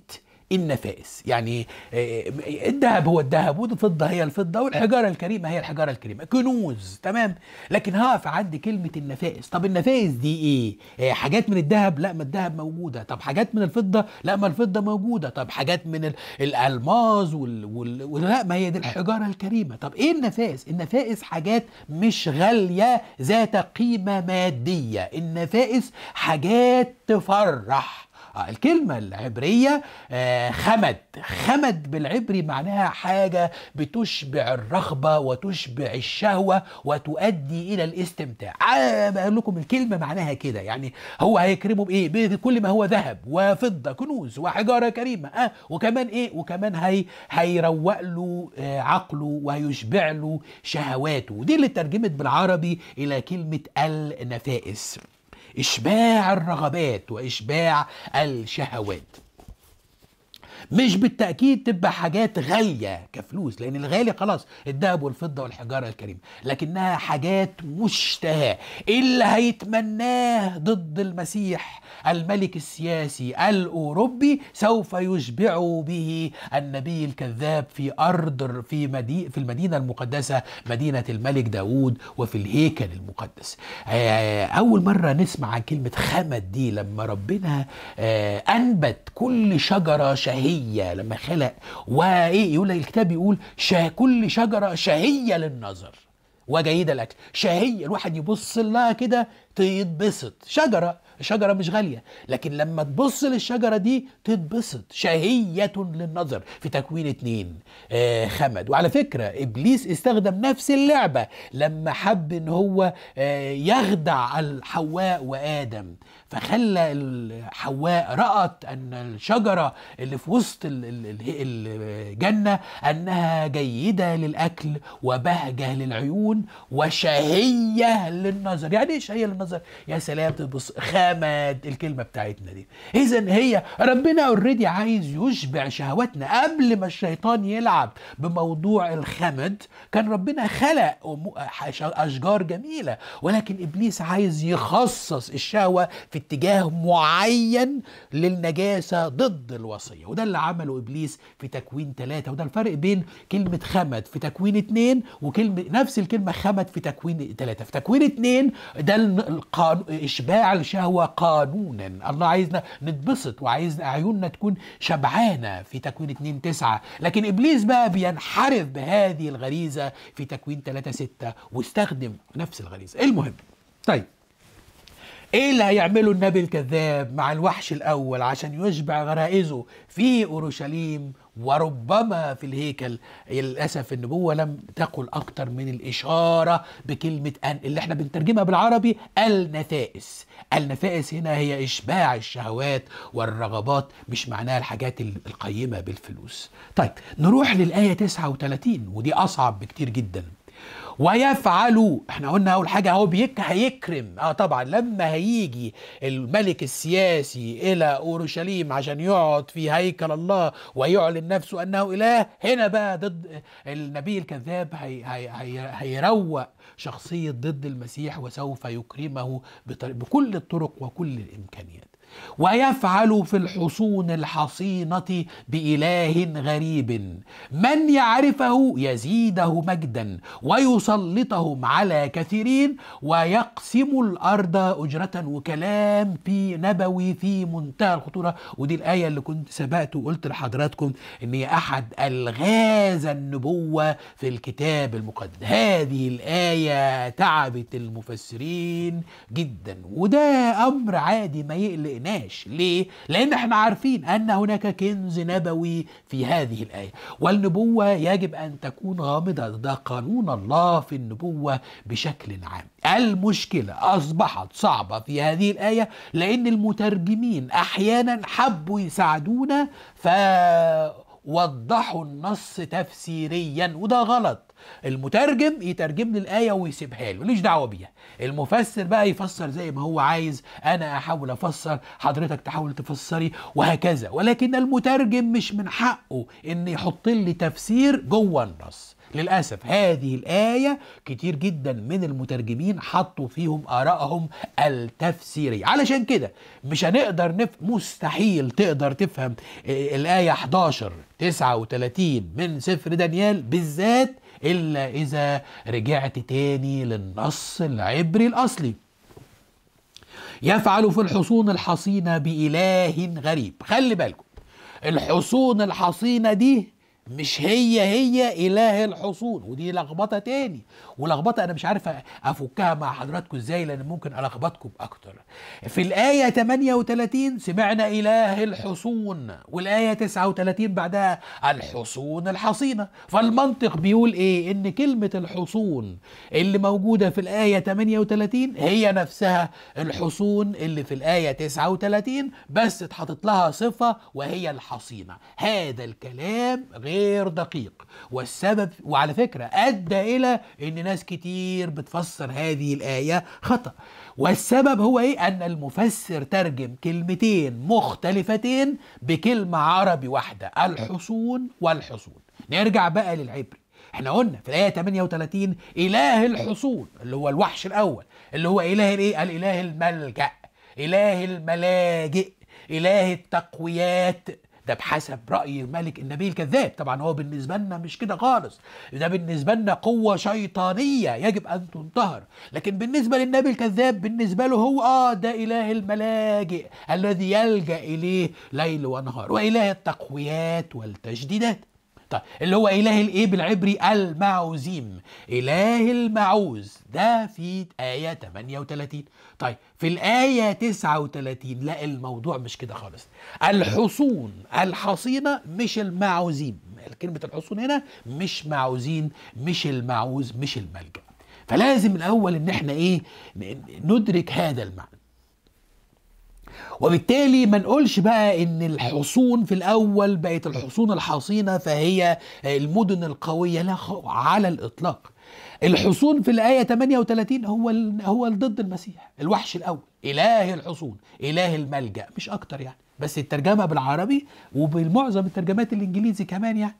النفائس يعني آه، آه، الذهب هو الذهب والفضة هي الفضة والحجارة الكريمة هي الحجارة الكريمة كنوز تمام لكن هقف عند كلمة النفائس طب النفائس دي ايه آه، حاجات من الذهب لا ما الذهب موجودة طب حاجات من الفضة لا ما الفضة موجودة طب حاجات من الألماز وال... وال... لا ما هي دي الحجارة الكريمة طب ايه النفائس النفائس حاجات مش غالية ذات قيمة مادية النفائس حاجات تفرح آه، الكلمة العبرية آه، خمد خمد بالعبري معناها حاجة بتشبع الرغبة وتشبع الشهوة وتؤدي إلى الاستمتاع بقول لكم الكلمة معناها كده يعني هو هيكرمه بإيه بكل ما هو ذهب وفضة كنوز وحجارة كريمة أه وكمان إيه وكمان هي هيروق له آه، عقله وهيشبع له شهواته ودي اللي ترجمت بالعربي إلى كلمة النفائس إشباع الرغبات وإشباع الشهوات مش بالتاكيد تبقى حاجات غاليه كفلوس لان الغالي خلاص الذهب والفضه والحجاره الكريمه لكنها حاجات مشتهاه إيه اللي هيتمناه ضد المسيح الملك السياسي الاوروبي سوف يشبع به النبي الكذاب في ارض في مدي في المدينه المقدسه مدينه الملك داوود وفي الهيكل المقدس آه، اول مره نسمع عن كلمه خمد دي لما ربنا آه، انبت كل شجره شهيه شهية لما خلق وايه يقول الكتاب يقول شا كل شجره شهيه للنظر وجيده لك شهيه الواحد يبص لها كده يتبسط شجره الشجرة مش غالية لكن لما تبص للشجرة دي تتبسط شهية للنظر في تكوين اتنين آه خمد وعلى فكرة إبليس استخدم نفس اللعبة لما حب إن هو آه يخدع حواء وآدم فخلى حواء رأت أن الشجرة اللي في وسط الجنة أنها جيدة للأكل وبهجة للعيون وشهية للنظر يعني إيه شهية للنظر يا سلام تبص خ جماد الكلمه بتاعتنا دي اذا هي ربنا اوريدي عايز يشبع شهواتنا قبل ما الشيطان يلعب بموضوع الخمد كان ربنا خلق اشجار جميله ولكن ابليس عايز يخصص الشهوه في اتجاه معين للنجاسه ضد الوصيه وده اللي عمله ابليس في تكوين ثلاثه وده الفرق بين كلمه خمد في تكوين اثنين وكلمه نفس الكلمه خمد في تكوين ثلاثه في تكوين اثنين ده اشباع الشهوه قانون الله عايزنا نتبسط وعايز عيوننا تكون شبعانة في تكوين 2 9 لكن إبليس بقى بينحرف بهذه الغريزة في تكوين 3 6 واستخدم نفس الغريزة المهم طيب ايه اللي هيعمله النبي الكذاب مع الوحش الاول عشان يشبع غرائزه في اورشليم وربما في الهيكل للاسف النبوه لم تقل اكثر من الاشاره بكلمه ان اللي احنا بنترجمها بالعربي النفائس النفائس هنا هي اشباع الشهوات والرغبات مش معناها الحاجات القيمه بالفلوس طيب نروح للايه 39 ودي اصعب بكتير جدا ويفعلوا احنا قلنا اول حاجه هو بيك هيكرم اه طبعا لما هيجي الملك السياسي الى اورشليم عشان يقعد في هيكل الله ويعلن نفسه انه اله هنا بقى ضد النبي الكذاب هي هي هي هيروق شخصيه ضد المسيح وسوف يكرمه بكل الطرق وكل الامكانيات ويفعل في الحصون الحصينة بإله غريب من يعرفه يزيده مجدا ويسلطهم على كثيرين ويقسم الأرض أجرة وكلام في نبوي في منتهى الخطورة ودي الآية اللي كنت سبقت وقلت لحضراتكم إن هي أحد ألغاز النبوة في الكتاب المقدس هذه الآية تعبت المفسرين جدا وده أمر عادي ما يقلق لقيناش ليه؟ لأن احنا عارفين أن هناك كنز نبوي في هذه الآية والنبوة يجب أن تكون غامضة ده قانون الله في النبوة بشكل عام المشكلة أصبحت صعبة في هذه الآية لأن المترجمين أحيانا حبوا يساعدونا فوضحوا النص تفسيريا وده غلط المترجم يترجم لي الايه ويسيبها له ماليش دعوه بيها المفسر بقى يفسر زي ما هو عايز انا احاول افسر حضرتك تحاول تفسري وهكذا ولكن المترجم مش من حقه ان يحط لي تفسير جوه النص للأسف هذه الآية كتير جدا من المترجمين حطوا فيهم آرائهم التفسيرية علشان كده مش هنقدر نف... مستحيل تقدر تفهم آه، الآية 11 39 من سفر دانيال بالذات إلا إذا رجعت تاني للنص العبري الأصلي يفعل في الحصون الحصينة بإله غريب خلي بالكم الحصون الحصينة دي مش هي هي إله الحصون ودي لخبطة تاني ولخبطه انا مش عارف افكها مع حضراتكم ازاي لان ممكن الخبطكم اكتر في الايه 38 سمعنا اله الحصون والايه 39 بعدها الحصون الحصينه فالمنطق بيقول ايه ان كلمه الحصون اللي موجوده في الايه 38 هي نفسها الحصون اللي في الايه 39 بس اتحطت لها صفه وهي الحصينه هذا الكلام غير دقيق والسبب وعلى فكره ادى الى ان ناس كتير بتفسر هذه الآية خطأ والسبب هو إيه؟ أن المفسر ترجم كلمتين مختلفتين بكلمة عربي واحدة الحصون والحصون نرجع بقى للعبري احنا قلنا في الآية 38 إله الحصون اللي هو الوحش الأول اللي هو إله الإيه؟ الإله الملجأ إله الملاجئ إله التقويات ده بحسب رأي الملك النبي الكذاب طبعا هو بالنسبة لنا مش كده خالص ده بالنسبة لنا قوة شيطانية يجب أن تنتهر لكن بالنسبة للنبي الكذاب بالنسبة له هو آه ده إله الملاجئ الذي يلجأ إليه ليل ونهار وإله التقويات والتجديدات اللي هو إله الإيه بالعبري المعوزيم إله المعوز ده في آية 38 طيب في الآية 39 لا الموضوع مش كده خالص الحصون الحصينة مش المعوزيم كلمة الحصون هنا مش معوزين مش المعوز مش الملجأ فلازم الأول إن احنا إيه ندرك هذا المعنى وبالتالي ما نقولش بقى ان الحصون في الاول بقت الحصون الحصينه فهي المدن القويه لا على الاطلاق الحصون في الآية 38 هو هو ضد المسيح الوحش الأول إله الحصون إله الملجأ مش أكتر يعني بس الترجمة بالعربي وبالمعظم الترجمات الإنجليزي كمان يعني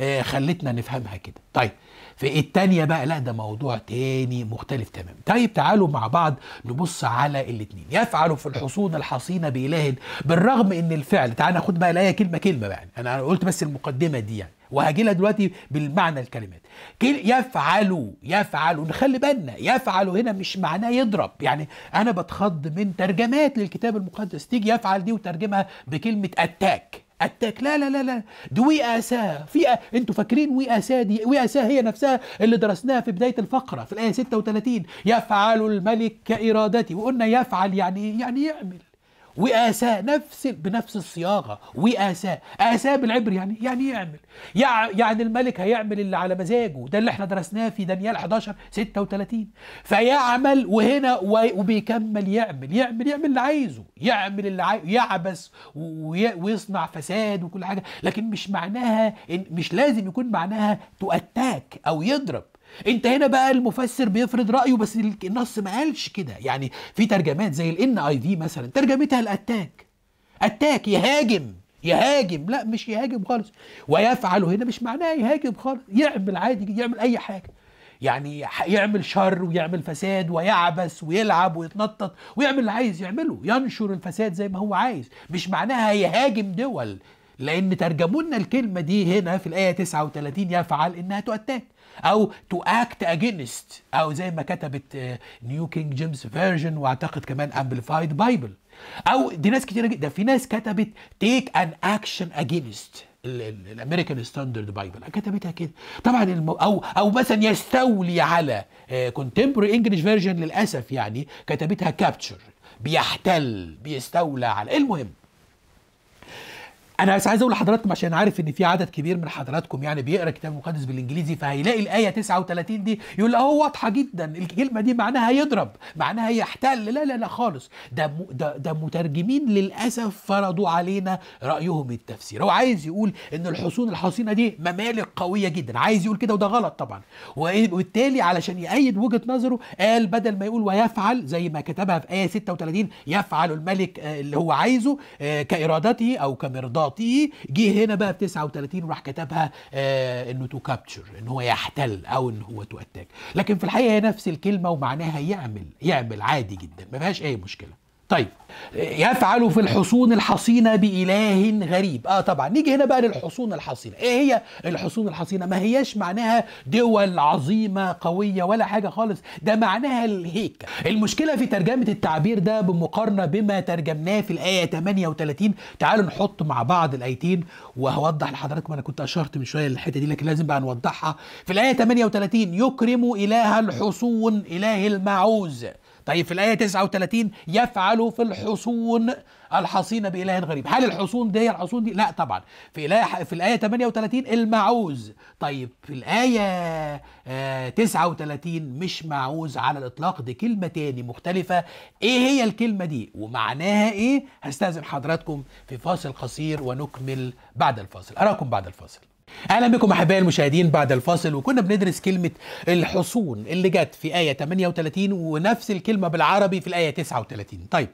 إيه، خلتنا نفهمها كده طيب في التانية بقى لا ده موضوع تاني مختلف تماما طيب تعالوا مع بعض نبص على الاتنين يفعل في الحصون الحصينة بإله بالرغم ان الفعل تعال ناخد بقى الآية كلمة كلمة بقى انا قلت بس المقدمة دي يعني وهجي لها دلوقتي بالمعنى الكلمات يفعلوا يفعلوا نخلي بالنا يفعلوا هنا مش معناه يضرب يعني انا بتخض من ترجمات للكتاب المقدس تيجي يفعل دي وترجمها بكلمه اتاك اتاك لا لا لا لا دي وي اسا في أ... انتوا فاكرين وي اسا دي وي اسا هي نفسها اللي درسناها في بدايه الفقره في الايه 36 يفعل الملك كارادته وقلنا يفعل يعني ايه يعني يعمل وآساه نفس بنفس الصياغة وآساه آساه بالعبر يعني يعني يعمل يعني الملك هيعمل اللي على مزاجه ده اللي احنا درسناه في دانيال 11 36 فيعمل وهنا وبيكمل يعمل يعمل يعمل اللي عايزه يعمل اللي عايزه يعبس ويصنع فساد وكل حاجة لكن مش معناها مش لازم يكون معناها تؤتاك أو يضرب انت هنا بقى المفسر بيفرض رايه بس النص ما قالش كده يعني في ترجمات زي الان اي في مثلا ترجمتها الاتاك اتاك يهاجم يهاجم لا مش يهاجم خالص ويفعل هنا مش معناه يهاجم خالص يعمل عادي يعمل اي حاجه يعني يعمل شر ويعمل فساد ويعبس ويلعب ويتنطط ويعمل اللي عايز يعمله ينشر الفساد زي ما هو عايز مش معناها يهاجم دول لان ترجمونا الكلمه دي هنا في الايه 39 يفعل انها تؤتاك او تو اكت اجينست او زي ما كتبت نيو كينج جيمس فيرجن واعتقد كمان امبليفايد بايبل او دي ناس كتيره جدا في ناس كتبت تيك ان اكشن اجينست الامريكان ستاندرد بايبل كتبتها كده طبعا المو... او او مثلا يستولي على كونتمبرري انجلش فيرجن للاسف يعني كتبتها كابتشر بيحتل بيستولى على المهم انا بس عايز اقول لحضراتكم عشان عارف ان في عدد كبير من حضراتكم يعني بيقرا الكتاب المقدس بالانجليزي فهيلاقي الايه 39 دي يقول اهو واضحه جدا الكلمه دي معناها يضرب معناها يحتل لا لا لا خالص ده م... ده, ده مترجمين للاسف فرضوا علينا رايهم التفسير هو عايز يقول ان الحصون الحصينه دي ممالك قويه جدا عايز يقول كده وده غلط طبعا وبالتالي علشان يأيد وجهه نظره قال بدل ما يقول ويفعل زي ما كتبها في ايه 36 يفعل الملك آه، اللي هو عايزه آه، كارادته او كمرضاه يعطيه جه هنا بقى في 39 وراح كتبها آه انه تو كابتشر ان هو يحتل او ان هو تو اتاك لكن في الحقيقه هي نفس الكلمه ومعناها يعمل يعمل عادي جدا ما فيهاش اي مشكله طيب يفعل في الحصون الحصينة بإله غريب آه طبعا نيجي هنا بقى للحصون الحصينة إيه هي الحصون الحصينة ما هياش معناها دول عظيمة قوية ولا حاجة خالص ده معناها الهيكة المشكلة في ترجمة التعبير ده بمقارنة بما ترجمناه في الآية 38 تعالوا نحط مع بعض الآيتين وهوضح لحضراتكم أنا كنت أشرت من شوية الحتة دي لكن لازم بقى نوضحها في الآية 38 يكرم إله الحصون إله المعوز طيب في الآية 39 يفعل في الحصون الحصين بإله غريب هل الحصون دي الحصون دي لا طبعا في الآية في الآية 38 المعوز طيب في الآية 39 آه، مش معوز على الإطلاق دي كلمة تاني مختلفة إيه هي الكلمة دي ومعناها إيه هستأذن حضراتكم في فاصل قصير ونكمل بعد الفاصل أراكم بعد الفاصل اهلا بكم احبائي المشاهدين بعد الفاصل وكنا بندرس كلمه الحصون اللي جت في ايه 38 ونفس الكلمه بالعربي في الايه 39 طيب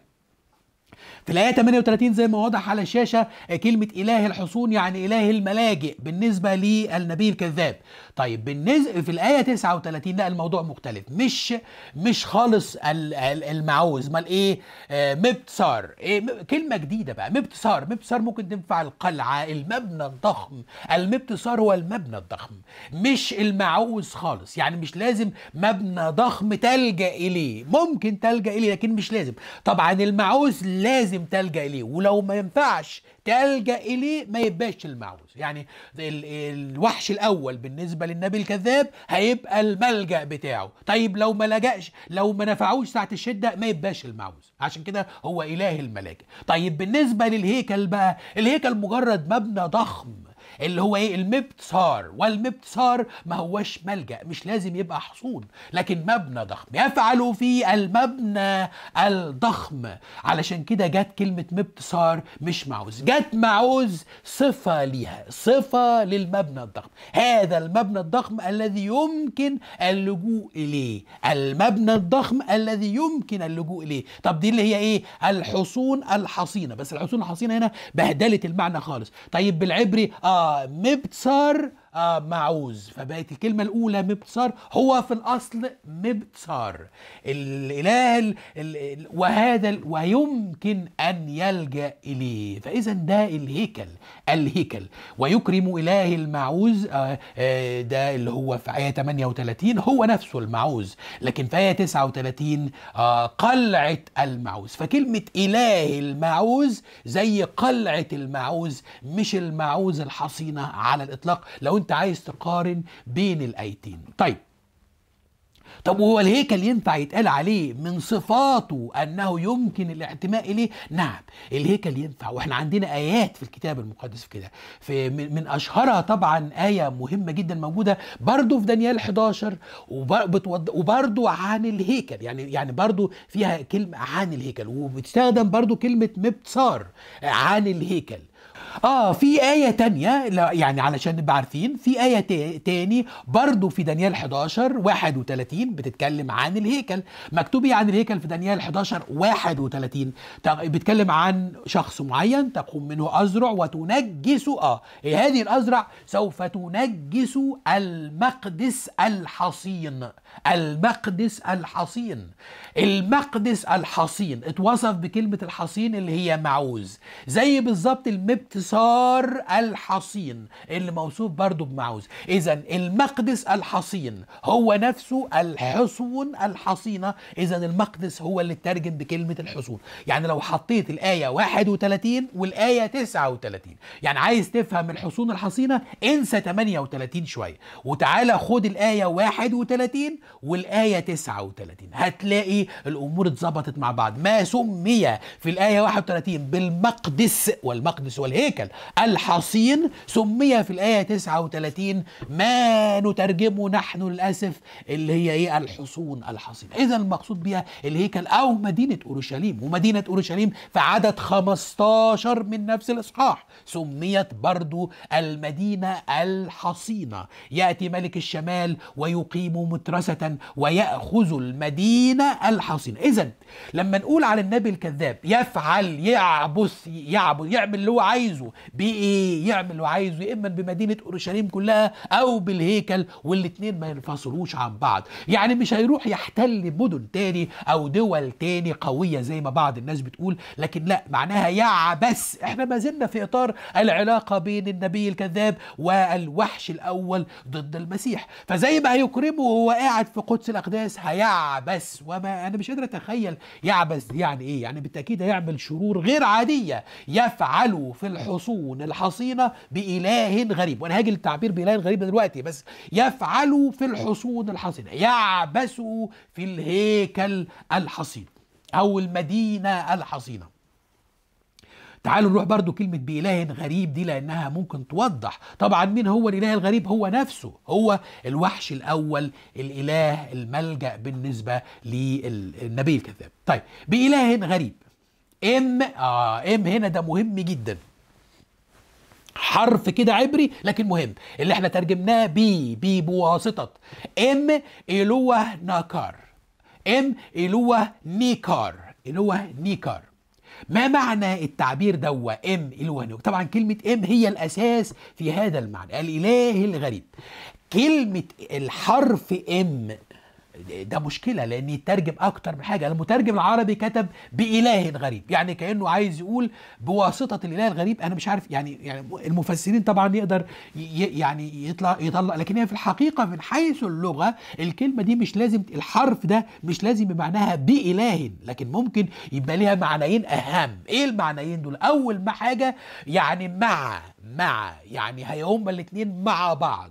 تلاقيها 38 زي ما واضح على الشاشة آه، كلمة إله الحصون يعني إله الملاجئ بالنسبة للنبي الكذاب طيب بالنسبة في الآية 39 لا الموضوع مختلف مش مش خالص المعوز امال ايه آه، مبتسار إيه كلمة جديدة بقى مبتسار مبتسار ممكن تنفع القلعة المبنى الضخم المبتسار هو المبنى الضخم مش المعوز خالص يعني مش لازم مبنى ضخم تلجأ إليه ممكن تلجأ إليه لكن مش لازم طبعا المعوز لازم لازم تلجا اليه ولو ما ينفعش تلجا اليه ما يبقاش المعوذ يعني الوحش الاول بالنسبه للنبي الكذاب هيبقى الملجا بتاعه طيب لو ما لجاش لو ما نفعوش ساعه الشده ما يبقاش المعوذ عشان كده هو اله الملاجئ طيب بالنسبه للهيكل بقى الهيكل مجرد مبنى ضخم اللي هو ايه المبتصار والمبتصار ما هوش ملجا مش لازم يبقى حصون لكن مبنى ضخم يفعل في المبنى الضخم علشان كده جت كلمه مبتصار مش معوز جت معوز صفه ليها صفه للمبنى الضخم هذا المبنى الضخم الذي يمكن اللجوء اليه المبنى الضخم الذي يمكن اللجوء اليه طب دي اللي هي ايه الحصون الحصينه بس الحصون الحصينه هنا بهدلت المعنى خالص طيب بالعبري اه آه مبصر آه معوز فبقت الكلمة الأولى مبصر هو في الأصل مبصر الإله الـ الـ وهذا ال ويمكن أن يلجأ إليه فإذا ده الهيكل الهيكل ويكرم إله المعوز آه، آه، ده اللي هو في آية 38 هو نفسه المعوز لكن في آية 39 آه، قلعة المعوز فكلمة إله المعوز زي قلعة المعوز مش المعوز الحصينة على الإطلاق لو أنت عايز تقارن بين الآيتين طيب طب وهو الهيكل ينفع يتقال عليه من صفاته انه يمكن الاعتماء اليه نعم الهيكل ينفع واحنا عندنا ايات في الكتاب المقدس في كده في من اشهرها طبعا ايه مهمه جدا موجوده برضو في دانيال 11 وبرضو عن الهيكل يعني يعني برضو فيها كلمه عن الهيكل وبتستخدم برضو كلمه مبتصار عن الهيكل اه في آية تانية يعني علشان نبقى عارفين في آية تاني برضو في دانيال 11 31 بتتكلم عن الهيكل مكتوب إيه عن الهيكل في دانيال 11 31 بتتكلم عن شخص معين تقوم منه أزرع وتنجس اه إيه هذه الأزرع سوف تنجس المقدس الحصين المقدس الحصين المقدس الحصين اتوصف بكلمة الحصين اللي هي معوز زي بالظبط المبتسار الحصين اللي موصوف برضو بمعوز إذا المقدس الحصين هو نفسه الحصون الحصينة إذا المقدس هو اللي اترجم بكلمة الحصون يعني لو حطيت الآية 31 والآية 39 يعني عايز تفهم الحصون الحصينة انسى 38 شوية وتعالى خد الآية 31 والآية 39 هتلاقي الأمور اتظبطت مع بعض ما سمي في الآية 31 بالمقدس والمقدس والهيكل الحصين سمي في الآية 39 ما نترجمه نحن للأسف اللي هي إيه الحصون الحصين إذا المقصود بها الهيكل أو مدينة أورشليم ومدينة أورشليم في عدد 15 من نفس الإصحاح سميت برضو المدينة الحصينة يأتي ملك الشمال ويقيم مترسة ويأخذ المدينة الحصينة إذا لما نقول على النبي الكذاب يفعل يعبث يعبث يعمل اللي هو عايزه بإيه يعمل اللي هو عايزه يا إما بمدينة أورشليم كلها أو بالهيكل والاتنين ما ينفصلوش عن بعض يعني مش هيروح يحتل مدن تاني أو دول تاني قوية زي ما بعض الناس بتقول لكن لا معناها يعبث احنا ما زلنا في إطار العلاقة بين النبي الكذاب والوحش الأول ضد المسيح فزي ما هيكرمه وهو قاعد قاعد في قدس الاقداس هيعبس وما انا مش قادر اتخيل يعبس دي يعني ايه يعني بالتاكيد هيعمل شرور غير عاديه يفعل في الحصون الحصينه باله غريب وانا هاجي للتعبير باله غريب دلوقتي بس يفعل في الحصون الحصينه يعبس في الهيكل الحصين او المدينه الحصينه تعالوا نروح برضو كلمة بإله غريب دي لأنها ممكن توضح طبعا مين هو الإله الغريب هو نفسه هو الوحش الأول الإله الملجأ بالنسبة للنبي الكذاب طيب بإله غريب ام آه ام هنا ده مهم جدا حرف كده عبري لكن مهم اللي احنا ترجمناه بي بي بواسطة ام إلوه ناكار ام إلوه نيكار إلوه نيكار ما معنى التعبير دو ام الوهنوك طبعا كلمة ام هي الأساس في هذا المعنى الإله الغريب كلمة الحرف ام ده مشكله لان يترجم اكتر من حاجه المترجم العربي كتب باله غريب يعني كانه عايز يقول بواسطه الاله الغريب انا مش عارف يعني يعني المفسرين طبعا يقدر يعني يطلع يطلع لكن هي في الحقيقه من حيث اللغه الكلمه دي مش لازم الحرف ده مش لازم بمعناها باله لكن ممكن يبقى ليها معنيين اهم ايه المعنيين دول اول ما حاجه يعني مع مع يعني هيقوم الاثنين مع بعض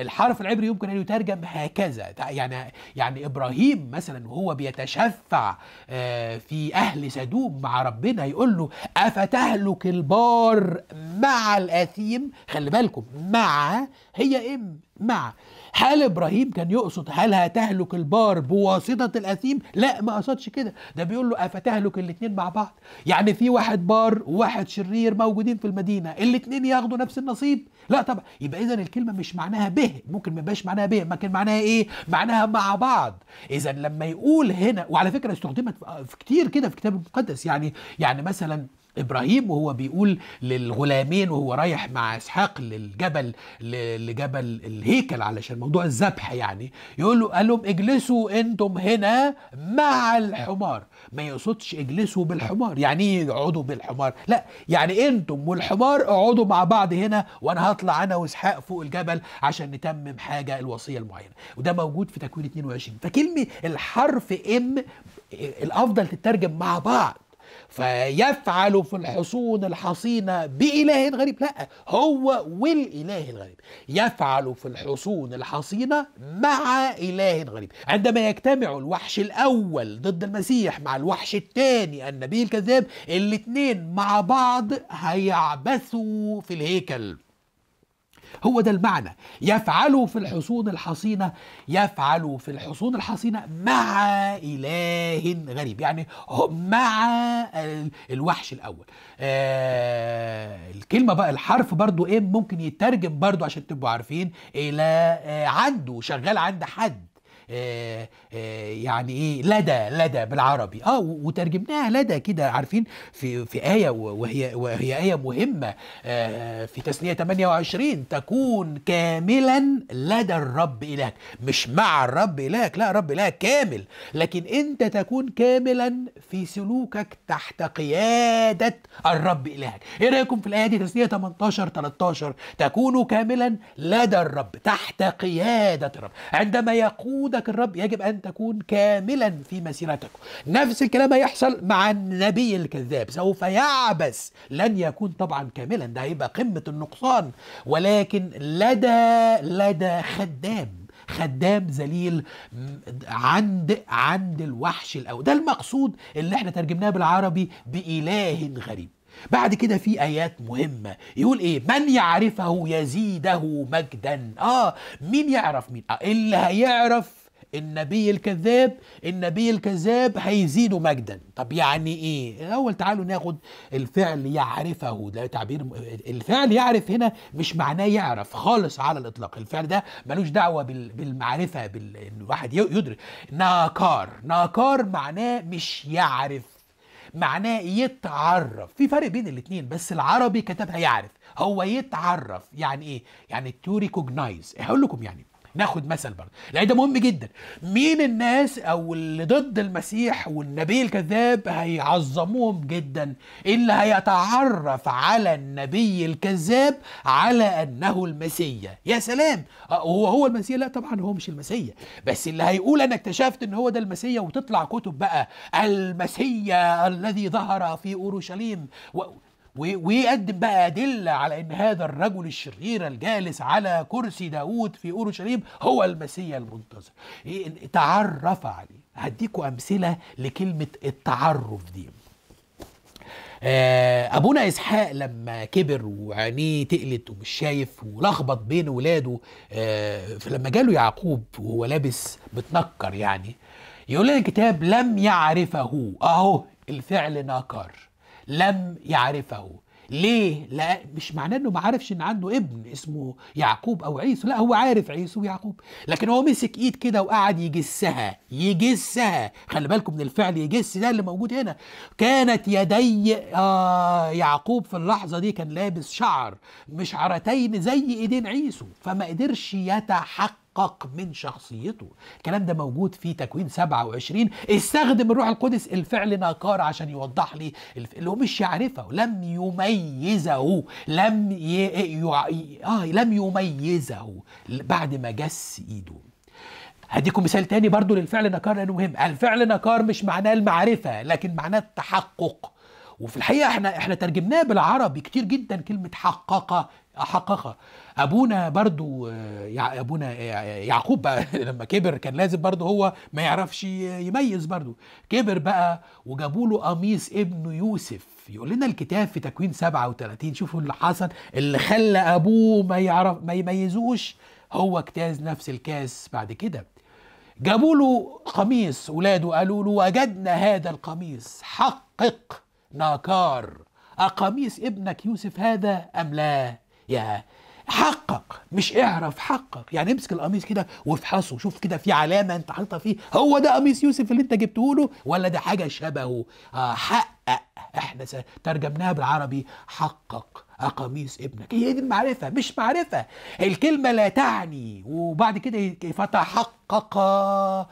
الحرف العبري يمكن أن يترجم هكذا يعني يعني إبراهيم مثلا وهو بيتشفع آه، في أهل سدوم مع ربنا يقول له أفتهلك البار مع الأثيم خلي بالكم مع هي إم مع هل ابراهيم كان يقصد هل هتهلك البار بواسطه الاثيم لا ما قصدش كده ده بيقول له افتهلك الاثنين مع بعض يعني في واحد بار وواحد شرير موجودين في المدينه الاثنين ياخدوا نفس النصيب لا طبعا يبقى اذا الكلمه مش معناها به ممكن ما يبقاش معناها به لكن معناها ايه معناها مع بعض اذا لما يقول هنا وعلى فكره استخدمت في كتير كده في الكتاب المقدس يعني يعني مثلا ابراهيم وهو بيقول للغلامين وهو رايح مع اسحاق للجبل لجبل الهيكل علشان موضوع الذبح يعني يقول له قال لهم اجلسوا انتم هنا مع الحمار ما يقصدش اجلسوا بالحمار يعني ايه اقعدوا بالحمار لا يعني انتم والحمار اقعدوا مع بعض هنا وانا هطلع انا واسحاق فوق الجبل عشان نتمم حاجه الوصيه المعينه وده موجود في تكوين 22 فكلمه الحرف ام الافضل تترجم مع بعض فيفعل في الحصون الحصينة بإله غريب لا هو والإله الغريب يفعل في الحصون الحصينة مع إله غريب عندما يجتمع الوحش الأول ضد المسيح مع الوحش الثاني النبي الكذاب الاتنين مع بعض هيعبثوا في الهيكل هو ده المعنى يفعلوا في الحصون الحصينة يفعلوا في الحصون الحصينة مع إله غريب يعني مع الوحش الأول آه الكلمة بقى الحرف برضو إيه ممكن يترجم برضو عشان تبقوا عارفين إلى آه عنده شغال عند حد آه، آه، يعني ايه لدى لدى بالعربي اه وترجمناها لدى كده عارفين في في ايه وهي وهي ايه مهمه آه، في تسنيه 28 تكون كاملا لدى الرب الهك مش مع الرب الهك لا رب الهك كامل لكن انت تكون كاملا في سلوكك تحت قياده الرب الهك ايه رايكم في الايه دي تسنيه 18 13 تكون كاملا لدى الرب تحت قياده الرب عندما يقودك مسيرتك الرب يجب أن تكون كاملا في مسيرتك نفس الكلام هيحصل مع النبي الكذاب سوف يعبس لن يكون طبعا كاملا ده هيبقى قمة النقصان ولكن لدى لدى خدام خدام ذليل عند عند الوحش الاول ده المقصود اللي احنا ترجمناه بالعربي بإله غريب بعد كده في ايات مهمه يقول ايه من يعرفه يزيده مجدا اه مين يعرف مين آه اللي هيعرف النبي الكذاب النبي الكذاب هيزيده مجدا طب يعني ايه الاول تعالوا ناخد الفعل يعرفه ده تعبير الفعل يعرف هنا مش معناه يعرف خالص على الاطلاق الفعل ده ملوش دعوه بالمعرفه بال... الواحد يدرك ناكار ناكار معناه مش يعرف معناه يتعرف في فرق بين الاثنين بس العربي كتبها يعرف هو يتعرف يعني ايه يعني تو ريكوجنايز هقول لكم يعني ناخد مثل برضه لان يعني ده مهم جدا مين الناس او اللي ضد المسيح والنبي الكذاب هيعظموهم جدا اللي هيتعرف على النبي الكذاب على انه المسيا يا سلام آه، هو هو المسيا لا طبعا هو مش المسيا بس اللي هيقول انا اكتشفت ان هو ده المسيا وتطلع كتب بقى المسيا الذي ظهر في اورشليم و... ويقدم بقى أدلة على أن هذا الرجل الشرير الجالس على كرسي داود في أورشليم هو المسيح المنتظر إيه، تعرف عليه هديكوا أمثلة لكلمة التعرف دي آه، أبونا إسحاق لما كبر وعينيه تقلت ومش شايف ولخبط بين ولاده فلما آه، جاله يعقوب وهو لابس متنكر يعني يقول لنا الكتاب لم يعرفه أهو الفعل نكر لم يعرفه ليه؟ لا مش معناه انه ما عارفش ان عنده ابن اسمه يعقوب او عيسو، لا هو عارف عيسو ويعقوب، لكن هو مسك ايد كده وقعد يجسها، يجسها، خلي بالكم من الفعل يجس ده اللي موجود هنا، كانت يدي آه يعقوب في اللحظه دي كان لابس شعر مشعرتين زي ايدين عيسو، فما قدرش يتحقق يشتق من شخصيته الكلام ده موجود في تكوين 27 استخدم الروح القدس الفعل نكار عشان يوضح لي اللي هو مش يعرفه لم يميزه لم ي... ي... آه لم يميزه بعد ما جس ايده هديكم مثال تاني برضو للفعل نكار لانه مهم الفعل نكار مش معناه المعرفة لكن معناه التحقق وفي الحقيقة احنا احنا ترجمناه بالعربي كتير جدا كلمة حقق حقق ابونا برضو آه، يع... ابونا آه، يعقوب بقى لما كبر كان لازم برضو هو ما يعرفش يميز برضو كبر بقى وجابوا له قميص ابنه يوسف يقول لنا الكتاب في تكوين 37 شوفوا اللي حصل اللي خلى ابوه ما يعرف ما يميزوش هو اجتاز نفس الكاس بعد كده جابوا له قميص ولاده قالوا له وجدنا هذا القميص حقق ناكار أقميص ابنك يوسف هذا أم لا يا حقق مش اعرف حقق يعني امسك القميص كده وافحصه شوف كده في علامه انت حاططها فيه هو ده قميص يوسف اللي انت جبته له ولا ده حاجه شبهه آه حقق احنا ترجمناها بالعربي حقق أقاميس ابنك هي دي المعرفة مش معرفة الكلمة لا تعني وبعد كده فتحقق آه،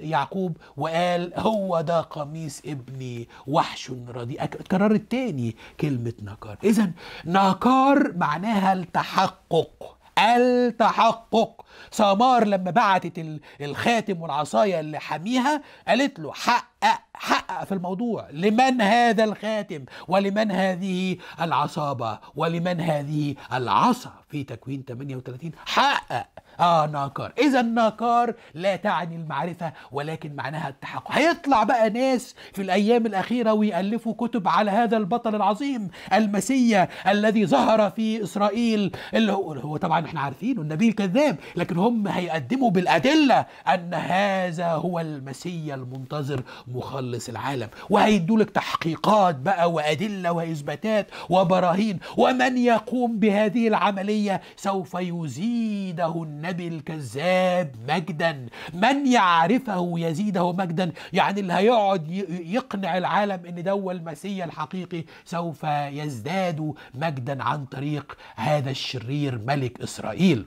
يعقوب وقال هو ده قميص ابني وحش رديء اتكررت تاني كلمة نكار إذا نكار معناها التحقق التحقق سمار لما بعتت الخاتم والعصاية اللي حميها قالت له حقق حقق في الموضوع لمن هذا الخاتم ولمن هذه العصابة ولمن هذه العصا في تكوين 38 حقق اه ناكار اذا ناكار لا تعني المعرفه ولكن معناها التحقق هيطلع بقى ناس في الايام الاخيره ويالفوا كتب على هذا البطل العظيم المسيا الذي ظهر في اسرائيل اللي هو, هو طبعا احنا عارفينه النبي الكذاب لكن هم هيقدموا بالادله ان هذا هو المسيا المنتظر مخلص العالم وهيدوا لك تحقيقات بقى وادله واثباتات وبراهين ومن يقوم بهذه العمليه سوف يزيده الناس النبي الكذاب مجدا من يعرفه يزيده مجدا يعني اللي هيقعد يقنع العالم ان ده المسيح الحقيقي سوف يزداد مجدا عن طريق هذا الشرير ملك اسرائيل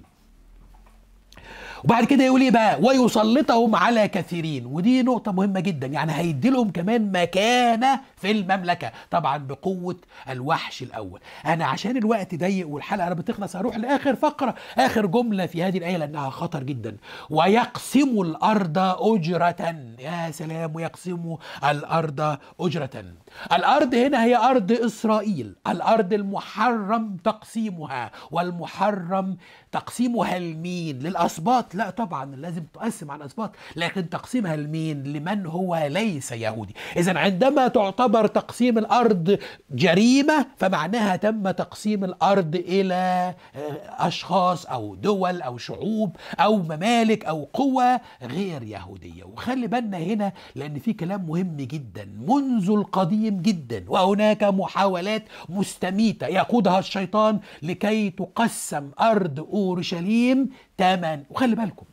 وبعد كده يقول ايه بقى ويسلطهم على كثيرين ودي نقطه مهمه جدا يعني هيدي لهم كمان مكانه في المملكه طبعا بقوه الوحش الاول انا عشان الوقت ضيق والحلقه بتخلص هروح لاخر فقره اخر جمله في هذه الايه لانها خطر جدا ويقسم الارض اجره يا سلام ويقسم الارض اجره الارض هنا هي ارض اسرائيل الارض المحرم تقسيمها والمحرم تقسيمها لمين للاسباط لا طبعا لازم تقسم على الاسباط لكن تقسيمها لمين لمن هو ليس يهودي اذا عندما تعتبر يعتبر تقسيم الارض جريمه فمعناها تم تقسيم الارض الى آه، اشخاص او دول او شعوب او ممالك او قوى غير يهوديه وخلي بالنا هنا لان في كلام مهم جدا منذ القديم جدا وهناك محاولات مستميته يقودها الشيطان لكي تقسم ارض اورشليم تمن وخلي بالكم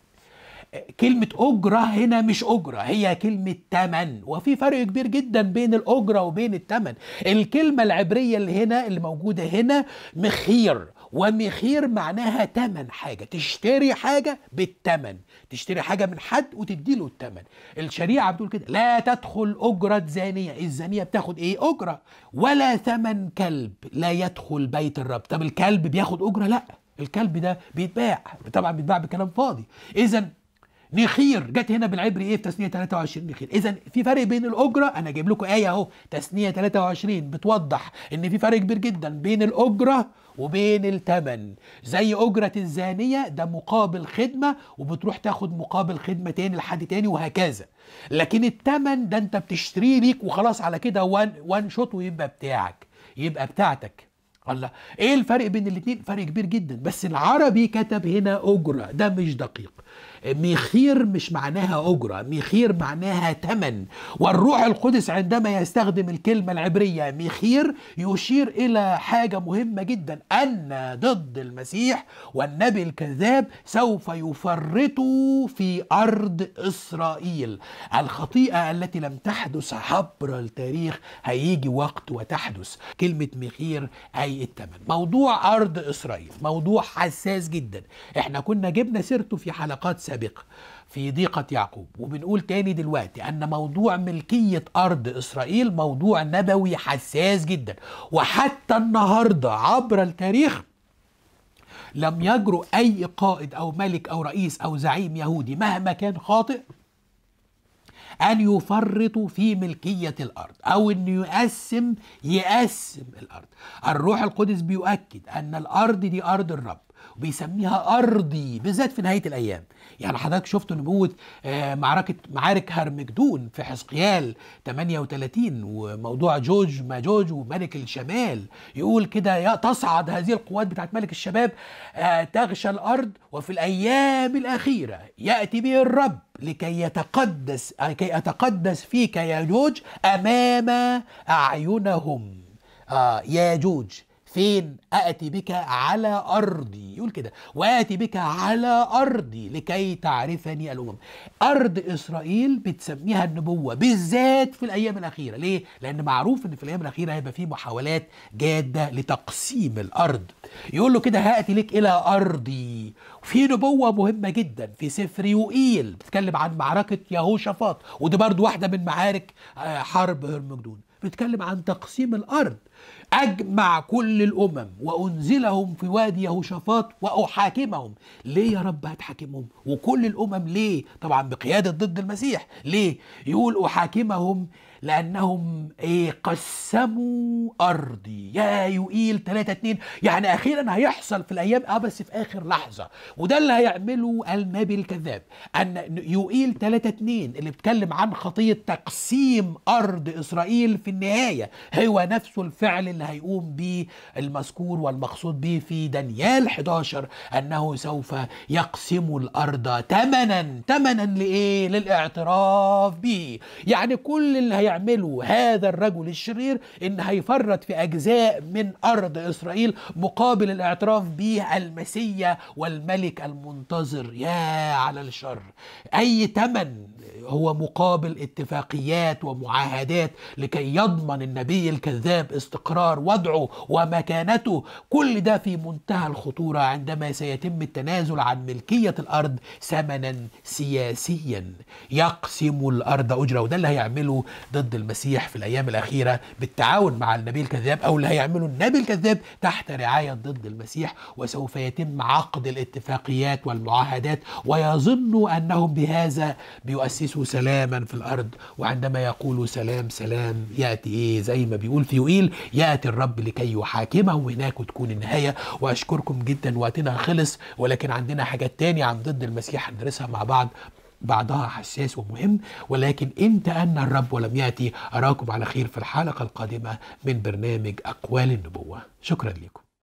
كلمة أجرة هنا مش أجرة هي كلمة تمن وفي فرق كبير جدا بين الأجرة وبين التمن الكلمة العبرية اللي هنا اللي موجودة هنا مخير ومخير معناها تمن حاجة تشتري حاجة بالتمن تشتري حاجة من حد وتديله التمن الشريعة بتقول كده لا تدخل أجرة زانية الزانية بتاخد إيه أجرة ولا ثمن كلب لا يدخل بيت الرب طب الكلب بياخد أجرة لا الكلب ده بيتباع طبعا بيتباع بكلام فاضي إذا نخير جت هنا بالعبري ايه في تثنيه 23 نخير اذا في فرق بين الاجره انا جايب لكم ايه اهو تثنيه 23 بتوضح ان في فرق كبير جدا بين الاجره وبين التمن زي اجره الزانيه ده مقابل خدمه وبتروح تاخد مقابل خدمه تاني لحد تاني وهكذا لكن التمن ده انت بتشتريه ليك وخلاص على كده وان وان شوت ويبقى بتاعك يبقى بتاعتك الله ايه الفرق بين الاثنين فرق كبير جدا بس العربي كتب هنا اجره ده مش دقيق ميخير مش معناها أجرة ميخير معناها تمن والروح القدس عندما يستخدم الكلمة العبرية ميخير يشير إلى حاجة مهمة جدا أن ضد المسيح والنبي الكذاب سوف يفرطوا في أرض إسرائيل الخطيئة التي لم تحدث عبر التاريخ هيجي وقت وتحدث كلمة مخير أي التمن موضوع أرض إسرائيل موضوع حساس جدا احنا كنا جبنا سيرته في حلقات سابقة السابقة في ضيقة يعقوب وبنقول تاني دلوقتي أن موضوع ملكية أرض إسرائيل موضوع نبوي حساس جدا وحتى النهاردة عبر التاريخ لم يجرؤ أي قائد أو ملك أو رئيس أو زعيم يهودي مهما كان خاطئ أن يفرطوا في ملكية الأرض أو أن يقسم يقسم الأرض الروح القدس بيؤكد أن الأرض دي أرض الرب وبيسميها أرضي بالذات في نهاية الأيام يعني حضرتك شفت نبوة آه، معركة معارك هرمجدون في حزقيال 38 وموضوع جوج ما جوج وملك الشمال يقول كده تصعد هذه القوات بتاعت ملك الشباب آه، تغشى الأرض وفي الأيام الأخيرة يأتي به الرب لكي يتقدس آه، لكي أتقدس فيك يا جوج أمام أعينهم آه يا جوج فين أأتي بك على أرضي يقول كده وآتي بك على أرضي لكي تعرفني الأمم أرض إسرائيل بتسميها النبوة بالذات في الأيام الأخيرة ليه؟ لأن معروف إن في الأيام الأخيرة هيبقى في محاولات جادة لتقسيم الأرض يقول له كده هأتي لك إلى أرضي في نبوة مهمة جدا في سفر يوئيل بتتكلم عن معركة يهوشافاط ودي برضو واحدة من معارك آه، حرب هرمجدون بيتكلم عن تقسيم الارض اجمع كل الامم وانزلهم في وادي يهوشافاط واحاكمهم ليه يا رب هتحاكمهم وكل الامم ليه طبعا بقياده ضد المسيح ليه يقول احاكمهم لانهم ايه قسموا ارضي يا يقيل 3 2 يعني اخيرا هيحصل في الايام اه بس في اخر لحظه وده اللي هيعمله النبي الكذاب ان يقيل 3 2 اللي بيتكلم عن خطيه تقسيم ارض اسرائيل في النهايه هو نفسه الفعل اللي هيقوم به المذكور والمقصود به في دانيال 11 انه سوف يقسم الارض ثمنا ثمنا لايه للاعتراف به يعني كل اللي هيعمله يعمله هذا الرجل الشرير ان هيفرط في اجزاء من ارض اسرائيل مقابل الاعتراف به المسيا والملك المنتظر يا على الشر اي تمن هو مقابل اتفاقيات ومعاهدات لكي يضمن النبي الكذاب استقرار وضعه ومكانته كل ده في منتهى الخطوره عندما سيتم التنازل عن ملكيه الارض ثمنا سياسيا يقسم الارض اجره وده اللي هيعمله ضد المسيح في الايام الاخيره بالتعاون مع النبي الكذاب او اللي هيعمله النبي الكذاب تحت رعايه ضد المسيح وسوف يتم عقد الاتفاقيات والمعاهدات ويظن انهم بهذا بيؤسسون يؤسس سلاما في الأرض وعندما يقول سلام سلام يأتي إيه زي ما بيقول في فيوئيل يأتي الرب لكي يحاكمه وهناك تكون النهاية وأشكركم جدا وقتنا خلص ولكن عندنا حاجات تانية عن ضد المسيح هندرسها مع بعض بعضها حساس ومهم ولكن انت ان الرب ولم ياتي اراكم على خير في الحلقه القادمه من برنامج اقوال النبوه شكرا لكم